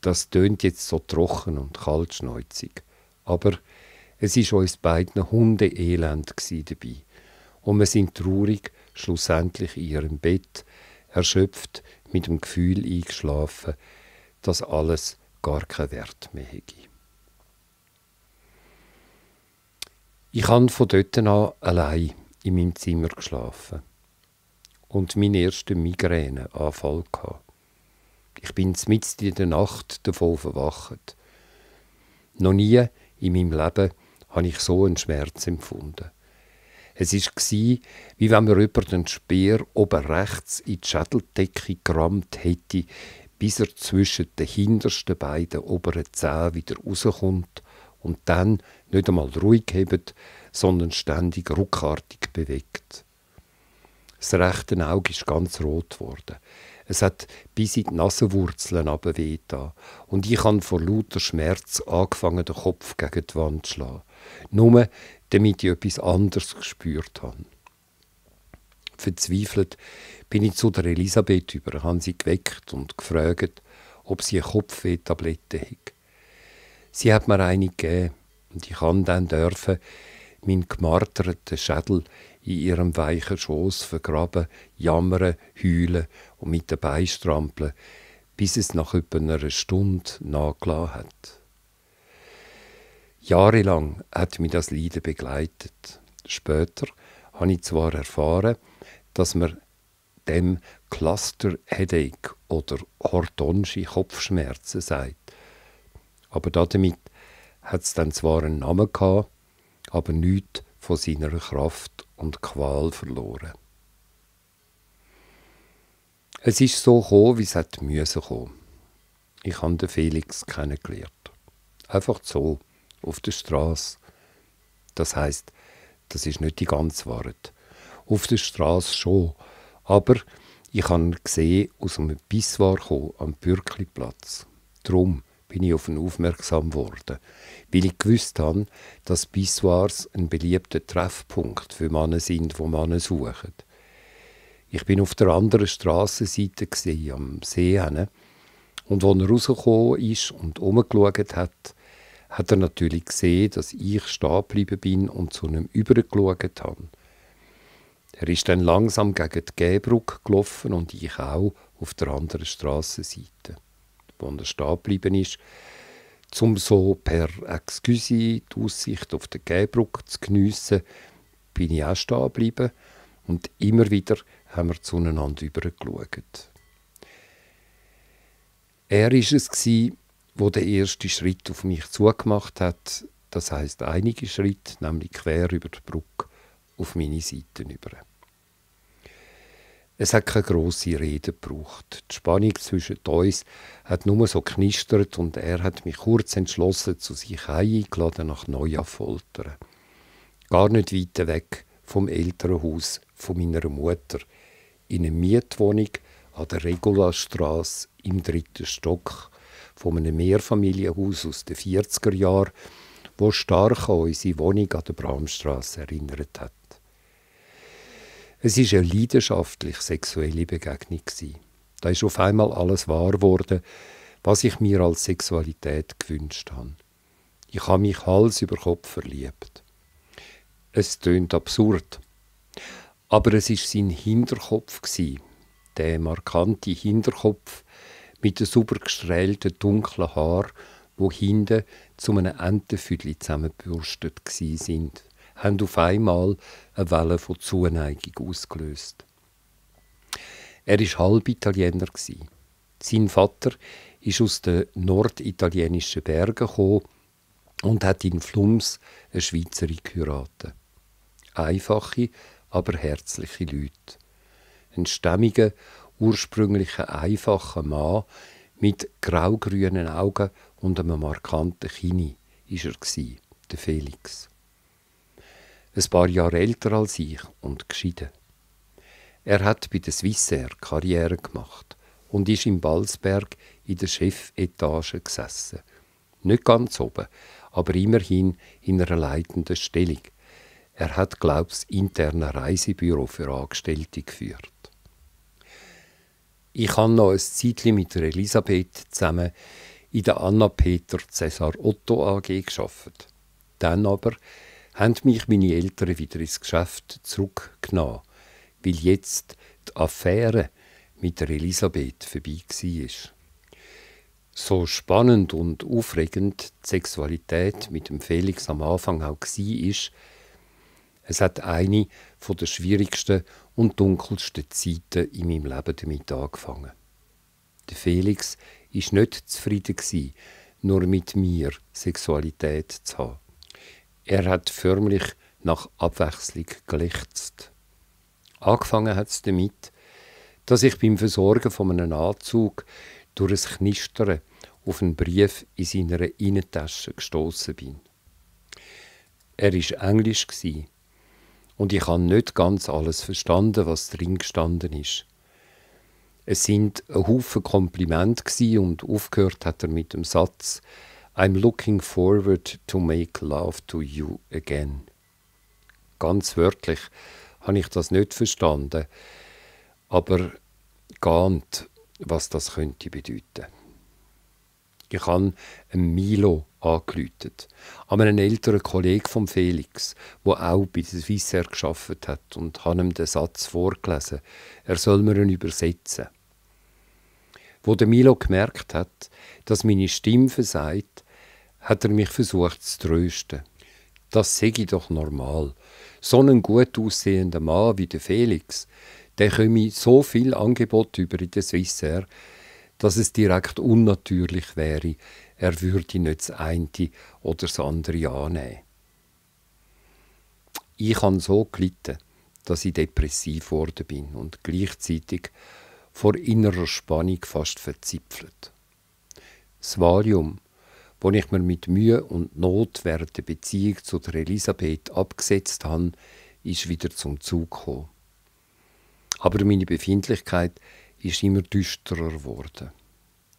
Speaker 1: Das tönt jetzt so trocken und kaltschneuzig, aber es ist uns beiden Hundeelend dabei. Und wir sind traurig, schlussendlich in ihrem Bett, erschöpft, mit dem Gefühl eingeschlafen, dass alles gar keinen Wert mehr hätte. Ich habe von dort an allein in meinem Zimmer geschlafen und meinen ersten Migräneanfall gehabt. Ich bin mitten in der Nacht davon verwacht. Noch nie in meinem Leben habe ich so einen Schmerz empfunden. Es war, wie wenn mir jemand den Speer oben rechts in die Schädeldecke gerammt hätte, bis er zwischen den hintersten beiden oberen Zähnen wieder rauskommt und dann nicht einmal ruhig hebt, sondern ständig ruckartig bewegt. Das rechte Auge ist ganz rot geworden. Es hat bis in die Nasenwurzeln da und ich habe vor lauter Schmerz angefangen, den Kopf gegen die Wand zu schlagen. Nur, damit ich etwas anderes gespürt habe. Verzweifelt bin ich zu der Elisabeth über, habe sie geweckt und gefragt, ob sie eine Kopfwehtablette hat. Sie hat mir eine gegeben. Und ich kann dann dürfen meinen gemarterten Schädel in ihrem weichen Schoß vergraben, jammern, heulen und mit dabei strampeln, bis es nach etwa einer Stunde nachgelassen hat. Jahrelang hat mich das Leiden begleitet. Später habe ich zwar erfahren, dass man dem Cluster Headache oder Hortonsche Kopfschmerzen sagt, aber damit hat es dann zwar einen Namen gehabt, aber nichts von seiner Kraft und Qual verloren. Es ist so gekommen, wie es hätte müssen kommen. Ich habe den Felix kennengelernt. Einfach so, auf der Straße. Das heißt, das ist nicht die ganze Wahrheit. Auf der Straße schon, aber ich habe ihn gesehen aus einem Pissoir am Bürkliplatz. Drum bin ich auf ihn aufmerksam geworden, weil ich gewusst habe, dass Pissoirs ein beliebter Treffpunkt für Männer sind, wo Männer suchen. Ich bin auf der anderen Strassenseite am See hin, und als er rausgekommen ist und umgeschaut hat, hat er natürlich gesehen, dass ich stehen geblieben bin und zu einem übergeschaut habe. Er ist dann langsam gegen die Gehbrücke gelaufen und ich auch auf der anderen Strassenseite wo er stehen geblieben ist, um so per Excuse die Aussicht auf den Gehbruck zu geniessen, bin ich auch stehen geblieben und immer wieder haben wir zueinander übergeschaut. Er war es gewesen, wo der erste Schritt auf mich zugemacht hat, das heißt einige Schritte, nämlich quer über die Brücke auf meine Seite über. Es hat keine grosse Rede gebraucht. Die Spannung zwischen uns hat nur so knistert und er hat mich kurz entschlossen zu sich eingeladen nach Neujahr foltern. Gar nicht weit weg vom Elternhaus von meiner Mutter, in einer Mietwohnung an der Regulastrasse im dritten Stock von einem Mehrfamilienhaus aus den 40er Jahren, wo stark an unsere Wohnung an der Bramstrasse erinnert hat. Es war eine leidenschaftlich sexuelle Begegnung Da ist auf einmal alles wahr geworden, was ich mir als Sexualität gewünscht habe. Ich habe mich Hals über Kopf verliebt. Es tönt absurd, aber es ist sein Hinterkopf der markante Hinterkopf mit den super gestrählten dunklen Haar, wo hinten zu einem Entenfüdli zusammengebürstet sind haben auf einmal eine Welle von Zuneigung ausgelöst. Er war halb Italiener. Sein Vater ist aus den norditalienischen Bergen gekommen und hat in Flums eine Schweizerin geheiratet. Einfache, aber herzliche Leute. Ein stämmiger, ursprünglicher, einfacher Mann mit graugrünen Augen und einem markanten Kini war er, der Felix ein paar Jahre älter als ich und geschieden. Er hat bei der Swissair Karriere gemacht und ist im Balsberg in der Chefetage gesessen. Nicht ganz oben, aber immerhin in einer leitenden Stellung. Er hat, glaubs interne Reisebüro für Angestellte geführt. Ich habe noch ein Zeitchen mit Elisabeth zusammen in der Anna Peter Cäsar Otto AG geschafft. Dann aber haben mich meine Eltern wieder ins Geschäft zurückgenommen, weil jetzt die Affäre mit der Elisabeth vorbei war. So spannend und aufregend die Sexualität mit dem Felix am Anfang auch war, es hat eine der schwierigsten und dunkelsten Zeiten in meinem Leben damit angefangen. Der Felix war nicht zufrieden nur mit mir Sexualität zu haben. Er hat förmlich nach Abwechslung gelächzt. Angefangen hat es damit, dass ich beim Versorgen von einem Anzug durch ein Knistern auf einen Brief in seiner Innentasche gestoßen bin. Er ist Englisch und ich habe nicht ganz alles verstanden, was drin gestanden ist. Es sind ein Haufen Komplimente und aufgehört hat er mit dem Satz, I'm looking forward to make love to you again. Ganz wörtlich habe ich das nicht verstanden, aber geahnt, was das könnte bedeuten. Ich habe einen Milo angelütet, an einen älteren Kollegen von Felix, der auch bei der Swissair geschafft hat, und habe ihm den Satz vorgelesen. Er soll mir ihn übersetzen. Wo der Milo gemerkt hat, dass meine Stimme versagt, hat er mich versucht zu trösten. Das ich doch normal. So ein gut aussehender Mann wie der Felix, der komme so viel Angebot über in der Swissair, dass es direkt unnatürlich wäre, er würde nicht das eine oder das andere annehmen. Ich habe so gelitten, dass ich depressiv geworden bin und gleichzeitig vor innerer Spannung fast verzipfelt. Das Valium wo ich mir mit Mühe und Not während der Beziehung zu der Elisabeth abgesetzt habe, ist wieder zum Zug gekommen. Aber meine Befindlichkeit ist immer düsterer geworden.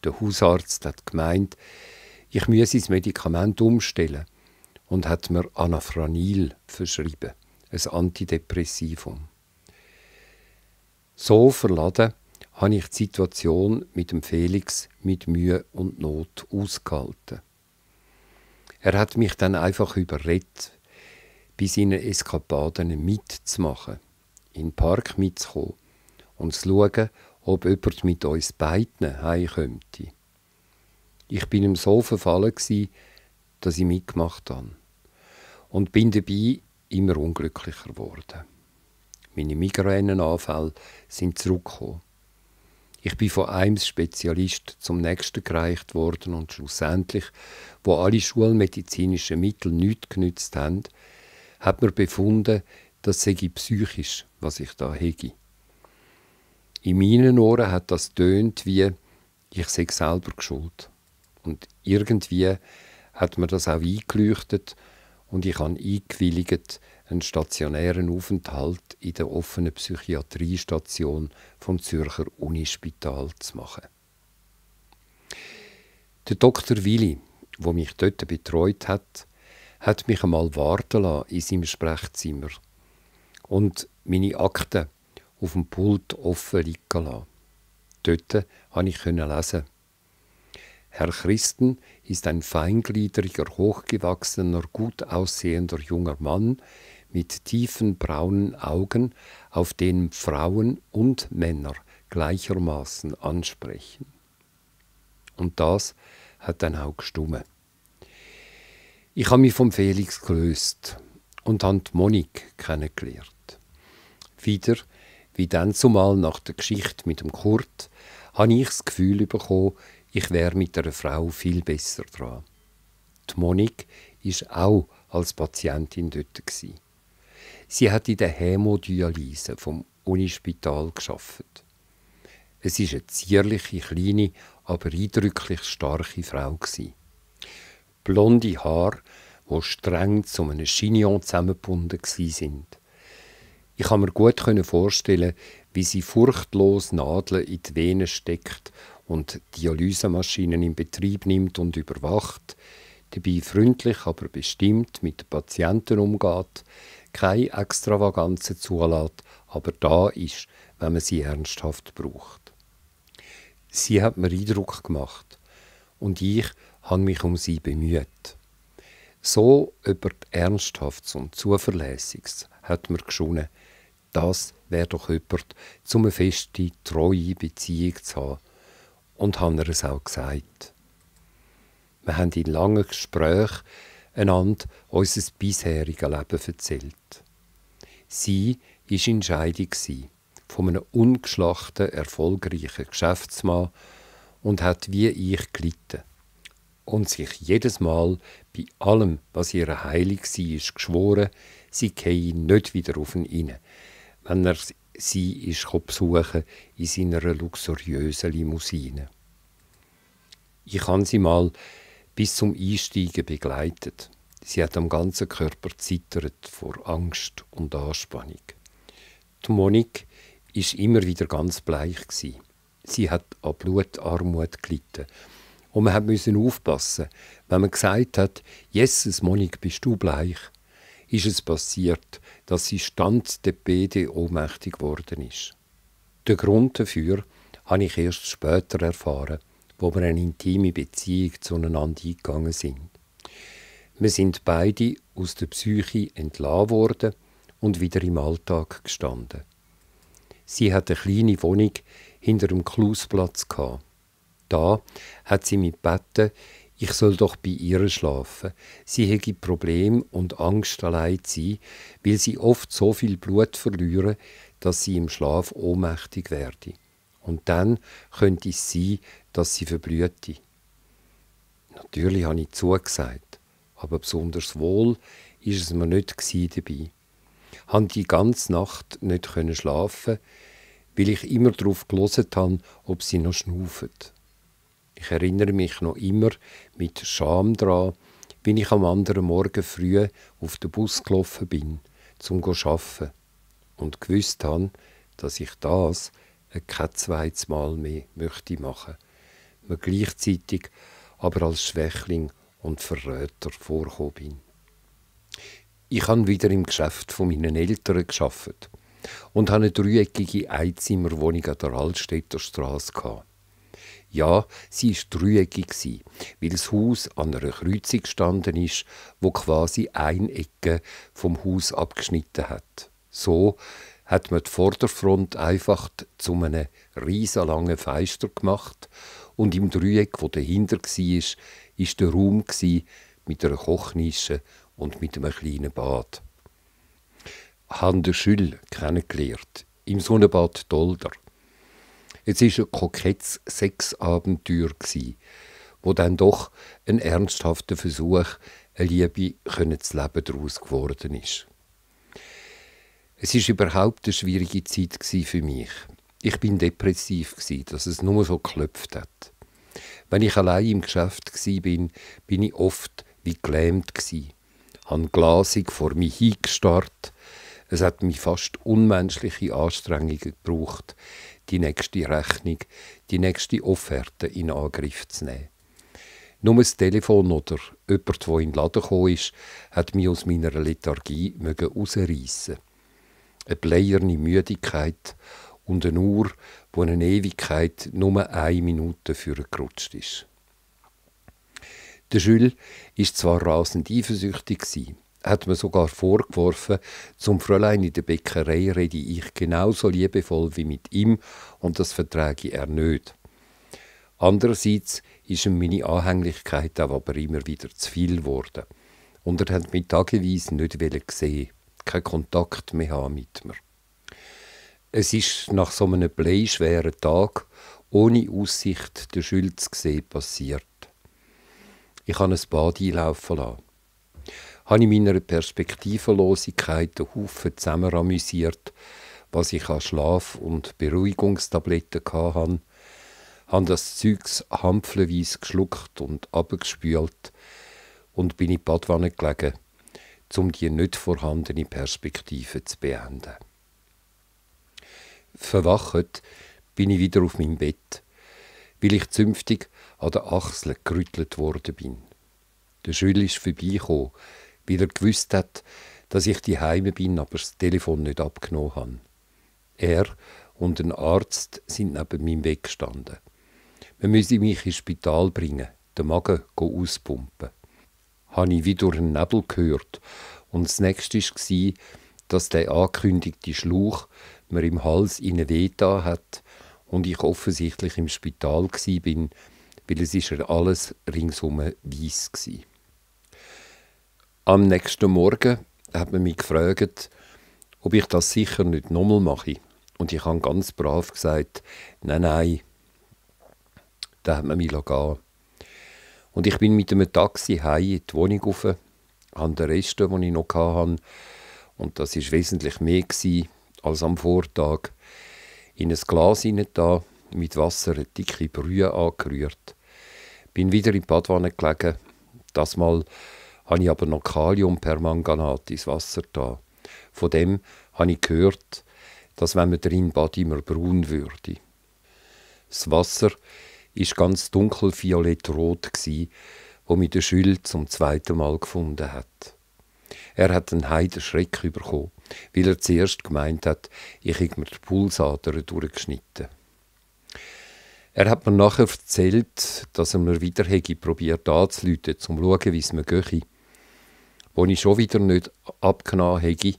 Speaker 1: Der Hausarzt hat gemeint, ich müsse das Medikament umstellen und hat mir Anafranil verschrieben, ein Antidepressivum. So verladen habe ich die Situation mit dem Felix mit Mühe und Not ausgehalten. Er hat mich dann einfach überredet, bei seinen Eskapaden mitzumachen, in den Park mitzukommen und zu schauen, ob jemand mit uns beiden heimkommt. Ich bin ihm so verfallen, dass ich mitgemacht habe und bin dabei immer unglücklicher geworden. Meine Migräneanfälle sind zurückgekommen. Ich bin von einem Spezialist zum nächsten gereicht worden und schlussendlich, wo alle schulmedizinischen Mittel nichts genützt haben, hat man befunden, das sei psychisch, was ich da hege. In meinen Ohren hat das tönt wie, ich sei selber schuld. Und irgendwie hat mir das auch eingeleuchtet und ich habe eingewilligt, einen stationären Aufenthalt in der offenen Psychiatriestation vom Zürcher Unispital zu machen. Der Dr. Willi, wo mich dort betreut hat, hat mich einmal warten lassen in seinem Sprechzimmer und meine Akten auf dem Pult offen liegen lassen. Dort konnte ich lesen. Herr Christen ist ein feingliedriger, hochgewachsener, gut aussehender junger Mann mit tiefen braunen Augen, auf denen Frauen und Männer gleichermaßen ansprechen. Und das hat dann auch gestummen. Ich habe mich vom Felix gelöst und habe die Monique kennengelernt. Wieder, wie dann zumal nach der Geschichte mit dem Kurt, habe ich das Gefühl bekommen, ich wäre mit einer Frau viel besser dran. Die Monique war auch als Patientin dort. Gewesen. Sie hat in der Hämodialyse vom Unispital geschafft. Es ist eine zierliche, kleine, aber eindrücklich starke Frau Blonde Haar, wo streng zu einem Chignon zusammengebunden sind. Ich kann mir gut vorstellen, wie sie furchtlos Nadeln in die Venen steckt und Dialysemaschinen in Betrieb nimmt und überwacht, dabei freundlich, aber bestimmt mit den Patienten umgeht, keine Extravaganzen zulässt, aber da ist, wenn man sie ernsthaft braucht. Sie hat mir Eindruck gemacht und ich habe mich um sie bemüht. So über Ernsthaftes und Zuverlässiges hat mir geschonen, das wäre doch jemand, um eine feste, treue Beziehung zu haben. Und haben er es auch gesagt. Wir haben in langen Gesprächen einander unser bisheriges Leben erzählt. Sie war in Scheidung von einem ungeschlachten, erfolgreichen Geschäftsmann und hat wie ich gelitten und sich jedes Mal bei allem, was ihre heilig war, ist geschworen, sie gehe nicht wieder auf ihn inne, wenn er sie ist besuchen in seiner luxuriösen Limousine. Ich habe sie mal bis zum Einsteigen begleitet. Sie hat am ganzen Körper zittert vor Angst und Anspannung. Die Monique ist immer wieder ganz bleich gewesen. Sie hat an Blutarmut gelitten. Und man musste aufpassen, wenn man gesagt hat, «Jesus, Monique, bist du bleich?», ist es passiert, dass sie stand der Bede ohnmächtig geworden ist. Den Grund dafür habe ich erst später erfahren, wo wir eine intime Beziehung zueinander eingegangen sind. Wir sind beide aus der Psyche entlassen worden und wieder im Alltag gestanden. Sie hatte eine kleine Wohnung hinter dem Klusplatz Da hat sie mich gebeten, ich soll doch bei ihr schlafen. Sie hätte Problem und Angst allein zu sein, weil sie oft so viel Blut verlieren, dass sie im Schlaf ohnmächtig werde. Und dann könnte es sein, dass sie verblühte. Natürlich habe ich zugesagt, aber besonders wohl ist es mir nicht dabei. Ich konnte die ganze Nacht nicht schlafen, weil ich immer darauf gelesen habe, ob sie noch schnaufen. Ich erinnere mich noch immer mit Scham daran, wie ich am anderen Morgen früh auf den Bus gelaufen bin, zum zu arbeiten und gewusst habe, dass ich das, äh, kein zweites Mal mehr möchte machen. mir gleichzeitig aber als Schwächling und Verräter vorkommen bin. Ich habe wieder im Geschäft von meinen Eltern geschafft und habe eine dreieckige Einzimmerwohnung an der Altstädter Straße gehabt. Ja, sie war dreieckig weil das Haus an einer Kreuzung gestanden ist, wo quasi eine Ecke vom Haus abgeschnitten hat. So, hat man die Vorderfront einfach zu einem riesenlangen Fenster gemacht und im Dreieck, wo dahinter war, ist der Raum mit einer Kochnische und mit einem kleinen Bad. Haben den Schüll kennengelernt im Sonnenbad Dolder. Es ist ein kokettes Sexabenteuer wo dann doch ein ernsthafter Versuch, eine Liebe zu leben daraus geworden ist. Es ist überhaupt eine schwierige Zeit für mich. Ich bin depressiv dass es nur so geklopft hat. Wenn ich allein im Geschäft bin, bin ich oft wie gelähmt gsi, han glasig vor mich hingestarrt. Es hat mich fast unmenschliche Anstrengungen gebraucht, die nächste Rechnung, die nächste Offerte in Angriff zu nehmen. Nur das Telefon oder jemand, der in den Laden gekommen ist, hat mich aus meiner Lethargie rausreißen eine bleierne Müdigkeit und eine Uhr, wo eine Ewigkeit nur eine Minute für gerutscht ist. Der Jules ist zwar rasend eifersüchtig hat mir sogar vorgeworfen, zum Fräulein in der Bäckerei rede ich genauso liebevoll wie mit ihm und das verträge er nicht. Andererseits ist ihm meine Anhänglichkeit auch aber immer wieder zu viel geworden und er hat mich tageweise nicht sehen keinen Kontakt mehr haben mit mir. Es ist nach so einem bleischweren Tag ohne Aussicht der Schulz gesehen passiert. Ich habe ein Bad einlaufen lassen. Habe in meiner Perspektivenlosigkeit einen Haufen zusammenamüsiert, was ich an Schlaf- und Beruhigungstabletten hatte, habe das Zeugs hampfleweise geschluckt und abgespült und bin in die Badwanne gelegen um die nicht vorhandene Perspektive zu beenden. Verwacht bin ich wieder auf meinem Bett, weil ich zünftig an der Achsel gerüttelt worden bin. Der Schüler ist vorbeigekommen, weil er gewusst hat, dass ich die Heime bin, aber das Telefon nicht abgenommen habe. Er und ein Arzt sind neben meinem Weg gestanden. Man müsse mich ins Spital bringen, den Magen auspumpen habe ich wie durch den Nebel gehört. Und das nächste war, dass der angekündigte Schlauch mir im Hals eine Veta hat und ich offensichtlich im Spital bin, weil es ist ja alles ringsum weiß war. Am nächsten Morgen hat man mich gefragt, ob ich das sicher nicht nochmal mache. Und ich habe ganz brav gesagt, nein, nein. Da hat man mich gehen und ich bin mit einem Taxi heim in die Wohnung rauf, an den Resten, die ich noch hatte. Und das war wesentlich mehr als am Vortag. In ein Glas da mit Wasser eine dicke Brühe angerührt. Bin wieder in die Badwanne gelegen. Das Mal habe ich aber noch Kaliumpermanganat ins Wasser da. Von dem habe ich gehört, dass wenn man drin bad immer braun würde. Das Wasser ist ganz dunkelviolett-rot, wo mich der Schül zum zweiten Mal gefunden hat. Er hat einen heiden Schreck bekommen, weil er zuerst gemeint hat, ich hätte mir die Pulsader durchgeschnitten. Er hat mir nachher erzählt, dass er mir wieder hätte probiert anzulüten, um zu schauen, wie es mir gehe. Als ich schon wieder nicht abgenommen hätte,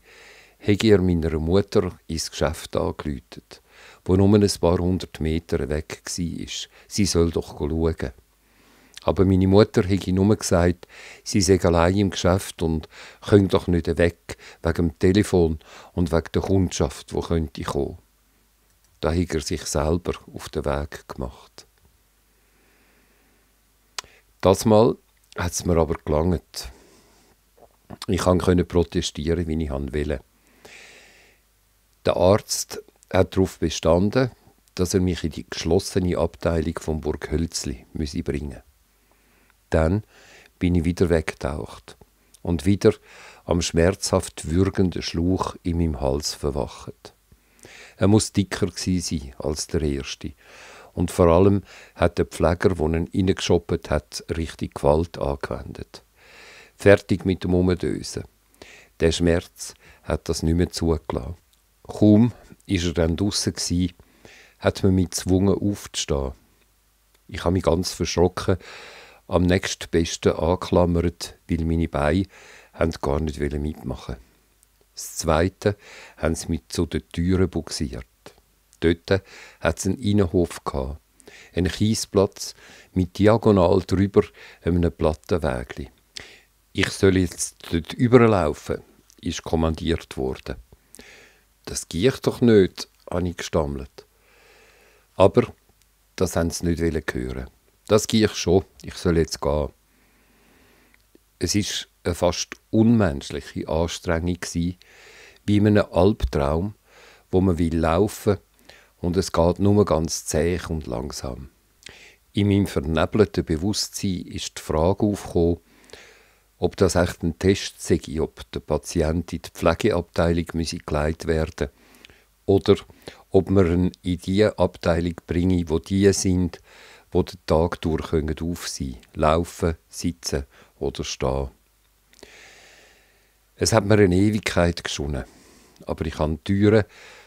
Speaker 1: hätte er meiner Mutter ins Geschäft angelütet wo nur ein paar hundert Meter weg war. Sie soll doch schauen. Aber meine Mutter hätte nur gesagt, sie sei allein im Geschäft und könne doch nicht weg, wegen dem Telefon und wegen der Kundschaft, wo könnte kommen. Da hätte er sich selber auf den Weg gemacht. Das Mal hat es mir aber gelangt. Ich konnte protestieren, wie ich wollte. Der Arzt er hat darauf bestanden, dass er mich in die geschlossene Abteilung von Burg Hölzli müsse bringen Dann bin ich wieder weggetaucht und wieder am schmerzhaft würgenden Schluch in meinem Hals verwacht. Er muss dicker sein als der erste. Und vor allem hat der Pfleger, der ihn reingeschoppt hat, richtig Gewalt angewendet. Fertig mit dem Umdösen. Der Schmerz hat das nicht mehr zugelassen. Kaum war er dann draußen, gewesen, hat man mich gezwungen aufzustehen. Ich habe mich ganz verschrocken, am nächstbesten angeklammert, weil meine Beine gar nicht mitmachen Das Zweite haben sie mich zu den Türen buxiert. Dort hat es einen Innenhof. einen Kiesplatz mit diagonal drüber einem Plattenweg. Ich soll jetzt dort überlaufen, ist kommandiert worden das gehe ich doch nicht, habe ich gestammelt. Aber das haben sie nicht hören Das gehe ich schon, ich soll jetzt gehen. Es ist eine fast unmenschliche Anstrengung wie in einem Albtraum, wo man will laufen und es geht nur ganz zäh und langsam. In meinem vernebelten Bewusstsein ist die Frage aufgekommen, ob das echt ein Test sei, ob der Patient in die Pflegeabteilung geleitet werden oder ob man ihn in die Abteilung bringe, wo die sind, wo den Tag durch auf sein, laufen, sitzen oder stehen. Es hat mir eine Ewigkeit geschonnen, aber ich habe die Türe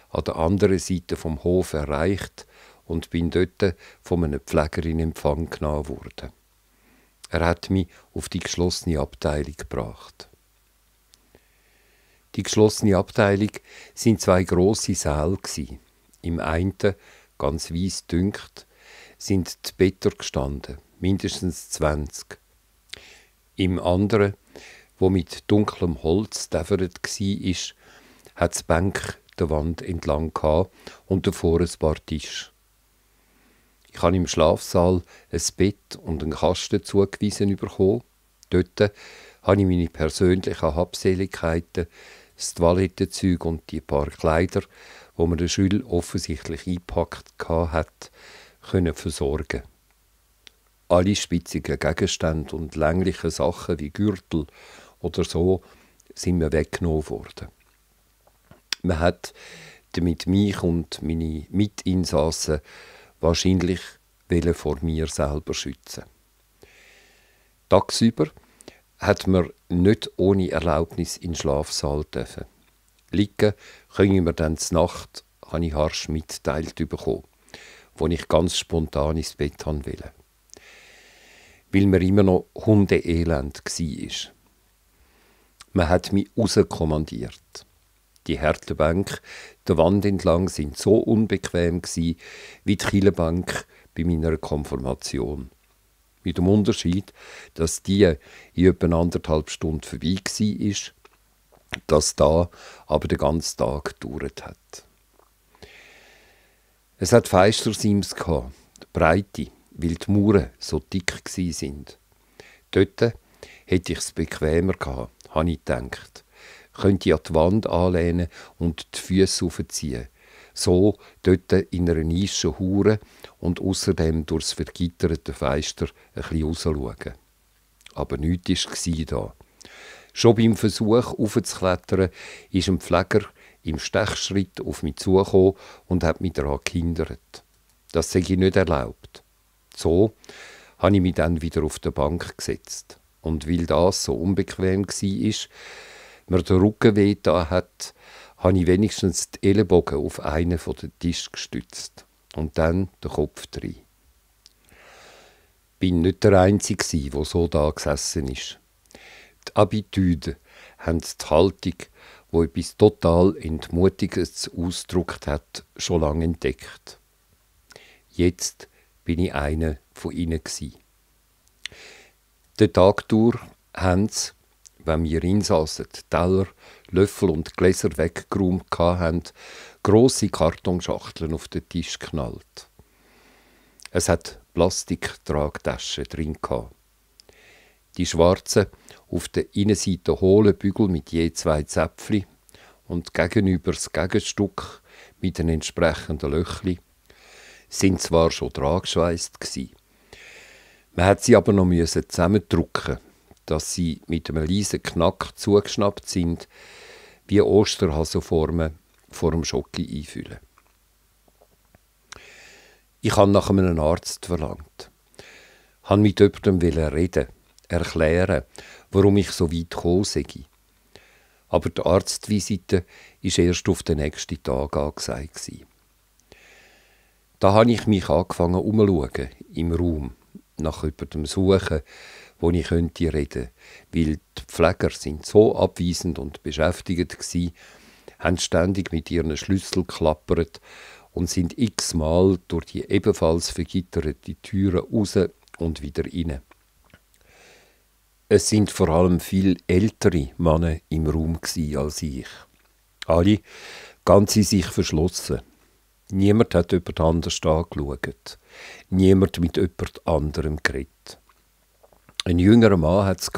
Speaker 1: an der anderen Seite vom Hof erreicht und bin dort von einer Pflegerin in Empfang genommen worden. Er hat mich auf die geschlossene Abteilung gebracht. Die geschlossene Abteilung sind zwei große Säle Im einen, ganz weiss dünkt, sind die Better gestanden, mindestens 20. Im anderen, wo mit dunklem Holz däffert war, hat die Bank der Wand entlang gehabt und davor ein paar Tisch. Ich habe im Schlafsaal ein Bett und einen Kasten zugewiesen bekommen. Dort habe ich meine persönlichen Habseligkeiten, das Toilettenzeug und die paar Kleider, wo mir der Schül offensichtlich eingepackt hat, können versorgen. Alle spitzigen Gegenstände und längliche Sachen wie Gürtel oder so sind mir weggenommen worden. Man hat damit mich und meine Mitinsassen wahrscheinlich vor mir selber schützen. Tagsüber hat man nicht ohne Erlaubnis in den Schlafsaal dürfen. Liegen können wir dann zur Nacht, habe ich harsch mitteilt bekommen, wo ich ganz spontan ins Bett haben wollte. Weil mir immer noch Hundeelend war. Man hat mich rauskommandiert die harten Bänke der Wand entlang sind so unbequem gewesen, wie die Kielenbank bei meiner Konformation. Mit dem Unterschied, dass die in etwa anderthalb Stunden vorbei war, dass da aber den ganzen Tag gedauert hat. Es hat Feistersims gehabt, Breite, weil die Mauern so dick sind. Dort hätte ich es bequemer gehabt, habe ich gedacht könnte ich an die Wand anlehnen und die Füße aufziehen. So dort in einer Nische hure und außerdem durchs vergitterte Fenster ein bisschen rausschauen. Aber nichts war da. Schon beim Versuch, aufzuklettern, ist ein Pfleger im Stechschritt auf mich zugekommen und hat mich daran gehindert. Das sei nicht erlaubt. So habe ich mich dann wieder auf der Bank gesetzt. Und weil das so unbequem war, mir der Rücken weh da hat, habe ich wenigstens die Ellenbogen auf einen von den Tisch gestützt und dann den Kopf drin. war nicht der Einzige, der so da gesessen ist. Die Habitüde haben die Haltung, die etwas total Entmutigendes ausgedrückt hat, schon lange entdeckt. Jetzt bin ich einer von ihnen. Den Tag durch haben sie, wenn wir Insassen die Teller, Löffel und Gläser weggeräumt haben, grosse Kartonschachteln auf den Tisch knallt. Es hat Plastiktragtaschen drin. Gehabt. Die schwarzen, auf der Innenseite hohlen Bügel mit je zwei Zäpfli und gegenüber das Gegenstück mit den entsprechenden Löchli sind zwar schon dran geschweißt Man hat sie aber noch müssen dass sie mit einem leisen Knack zugeschnappt sind, wie Osterhasenformen halt vor dem Schocki einfüllen. Ich habe nach einem Arzt verlangt. Ich wollte mit jemandem reden, erklären, warum ich so weit gekommen sei. Aber die Arztvisite war erst auf den nächsten Tag angesagt. Da habe ich mich angefangen umzuschauen im Raum, nach jemandem suchen, wo ich könnte reden, weil die Pfleger sind so abweisend und beschäftigt gsi, haben ständig mit ihren Schlüsseln geklappert und sind x-mal durch die ebenfalls vergitterte Türe raus und wieder inne. Es sind vor allem viel ältere Männer im Raum als ich. Alle ganz in sich verschlossen. Niemand hat jemand anders angeschaut. Niemand mit jemand anderem geredet. Ein jüngerer Mann hat es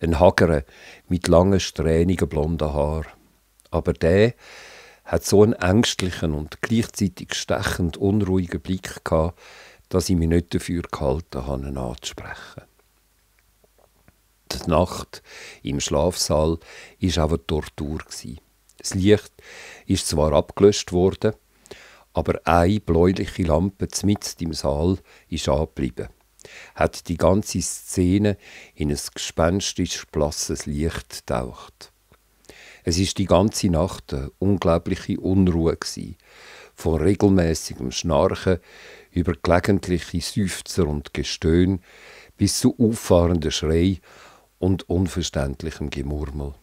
Speaker 1: ein Hagere mit langen, strähnigen, blonden Haar. Aber der hat so einen ängstlichen und gleichzeitig stechend unruhigen Blick gehabt, dass ich mich nicht dafür gehalten habe, ihn anzusprechen. Die Nacht im Schlafsaal war auch eine Tortur. Das Licht ist zwar abgelöscht worden, aber eine bläuliche Lampe mitten im Saal ist angeblieben hat die ganze Szene in ein gespenstisch blasses Licht taucht. Es ist die ganze Nacht eine unglaubliche Unruhe gewesen, von regelmäßigem Schnarchen über gelegentliche Seufzer und Gestöhn bis zu auffahrenden Schrei und unverständlichem Gemurmel.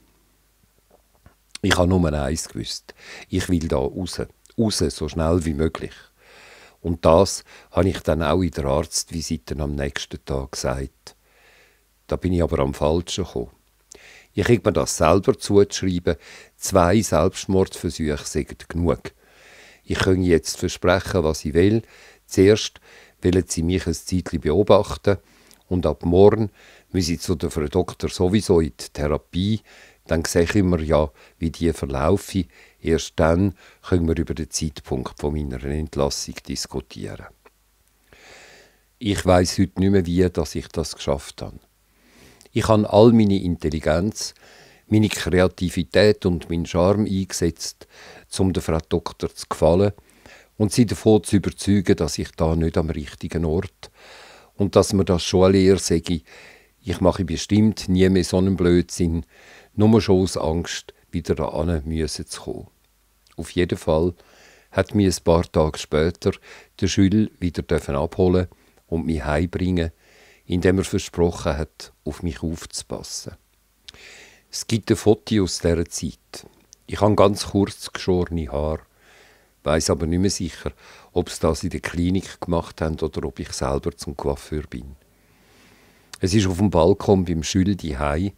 Speaker 1: Ich habe nur eins gewusst. Ich will da raus. Raus, so schnell wie möglich. Und das habe ich dann auch in der Arztvisite am nächsten Tag gesagt. Da bin ich aber am Falschen gekommen. Ich habe mir das selber zuzuschreiben, zwei Selbstmordversuche sind genug. Ich kann jetzt versprechen, was ich will. Zuerst wollen sie mich ein Zeitchen beobachten und ab morgen müssen sie zu der Frau Doktor sowieso in die Therapie. Dann sehe ich immer ja, wie die verlaufen. Erst dann können wir über den Zeitpunkt von meiner Entlassung diskutieren. Ich weiß heute nicht mehr, wie dass ich das geschafft habe. Ich habe all meine Intelligenz, meine Kreativität und meinen Charme eingesetzt, um der Frau Doktor zu gefallen und sie davon zu überzeugen, dass ich da nicht am richtigen Ort und dass mir das schon leer sage, ich mache bestimmt nie mehr so einen Blödsinn, nur schon aus Angst, wieder da müssen zu kommen. Auf jeden Fall hat mich ein paar Tage später der Schüler wieder abholen und mich heimbringen, indem er versprochen hat, auf mich aufzupassen. Es gibt ein Foto aus dieser Zeit. Ich habe ganz kurz geschorene Haare, weiß aber nicht mehr sicher, ob es das in der Klinik gemacht haben oder ob ich selber zum Coiffeur bin. Es ist auf dem Balkon beim Schüler Hai.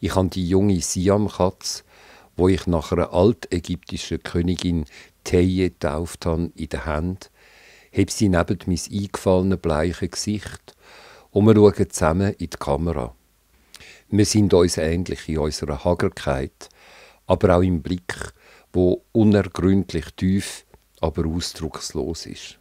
Speaker 1: Ich habe die junge Siam-Katze, wo ich nach einer altägyptischen Königin Theye tauft habe in der Hand, heb sie neben mein eingefallenen bleiches Gesicht und wir schauen zusammen in die Kamera. Wir sind uns ähnlich in unserer Hagerkeit, aber auch im Blick, wo unergründlich tief, aber ausdruckslos ist.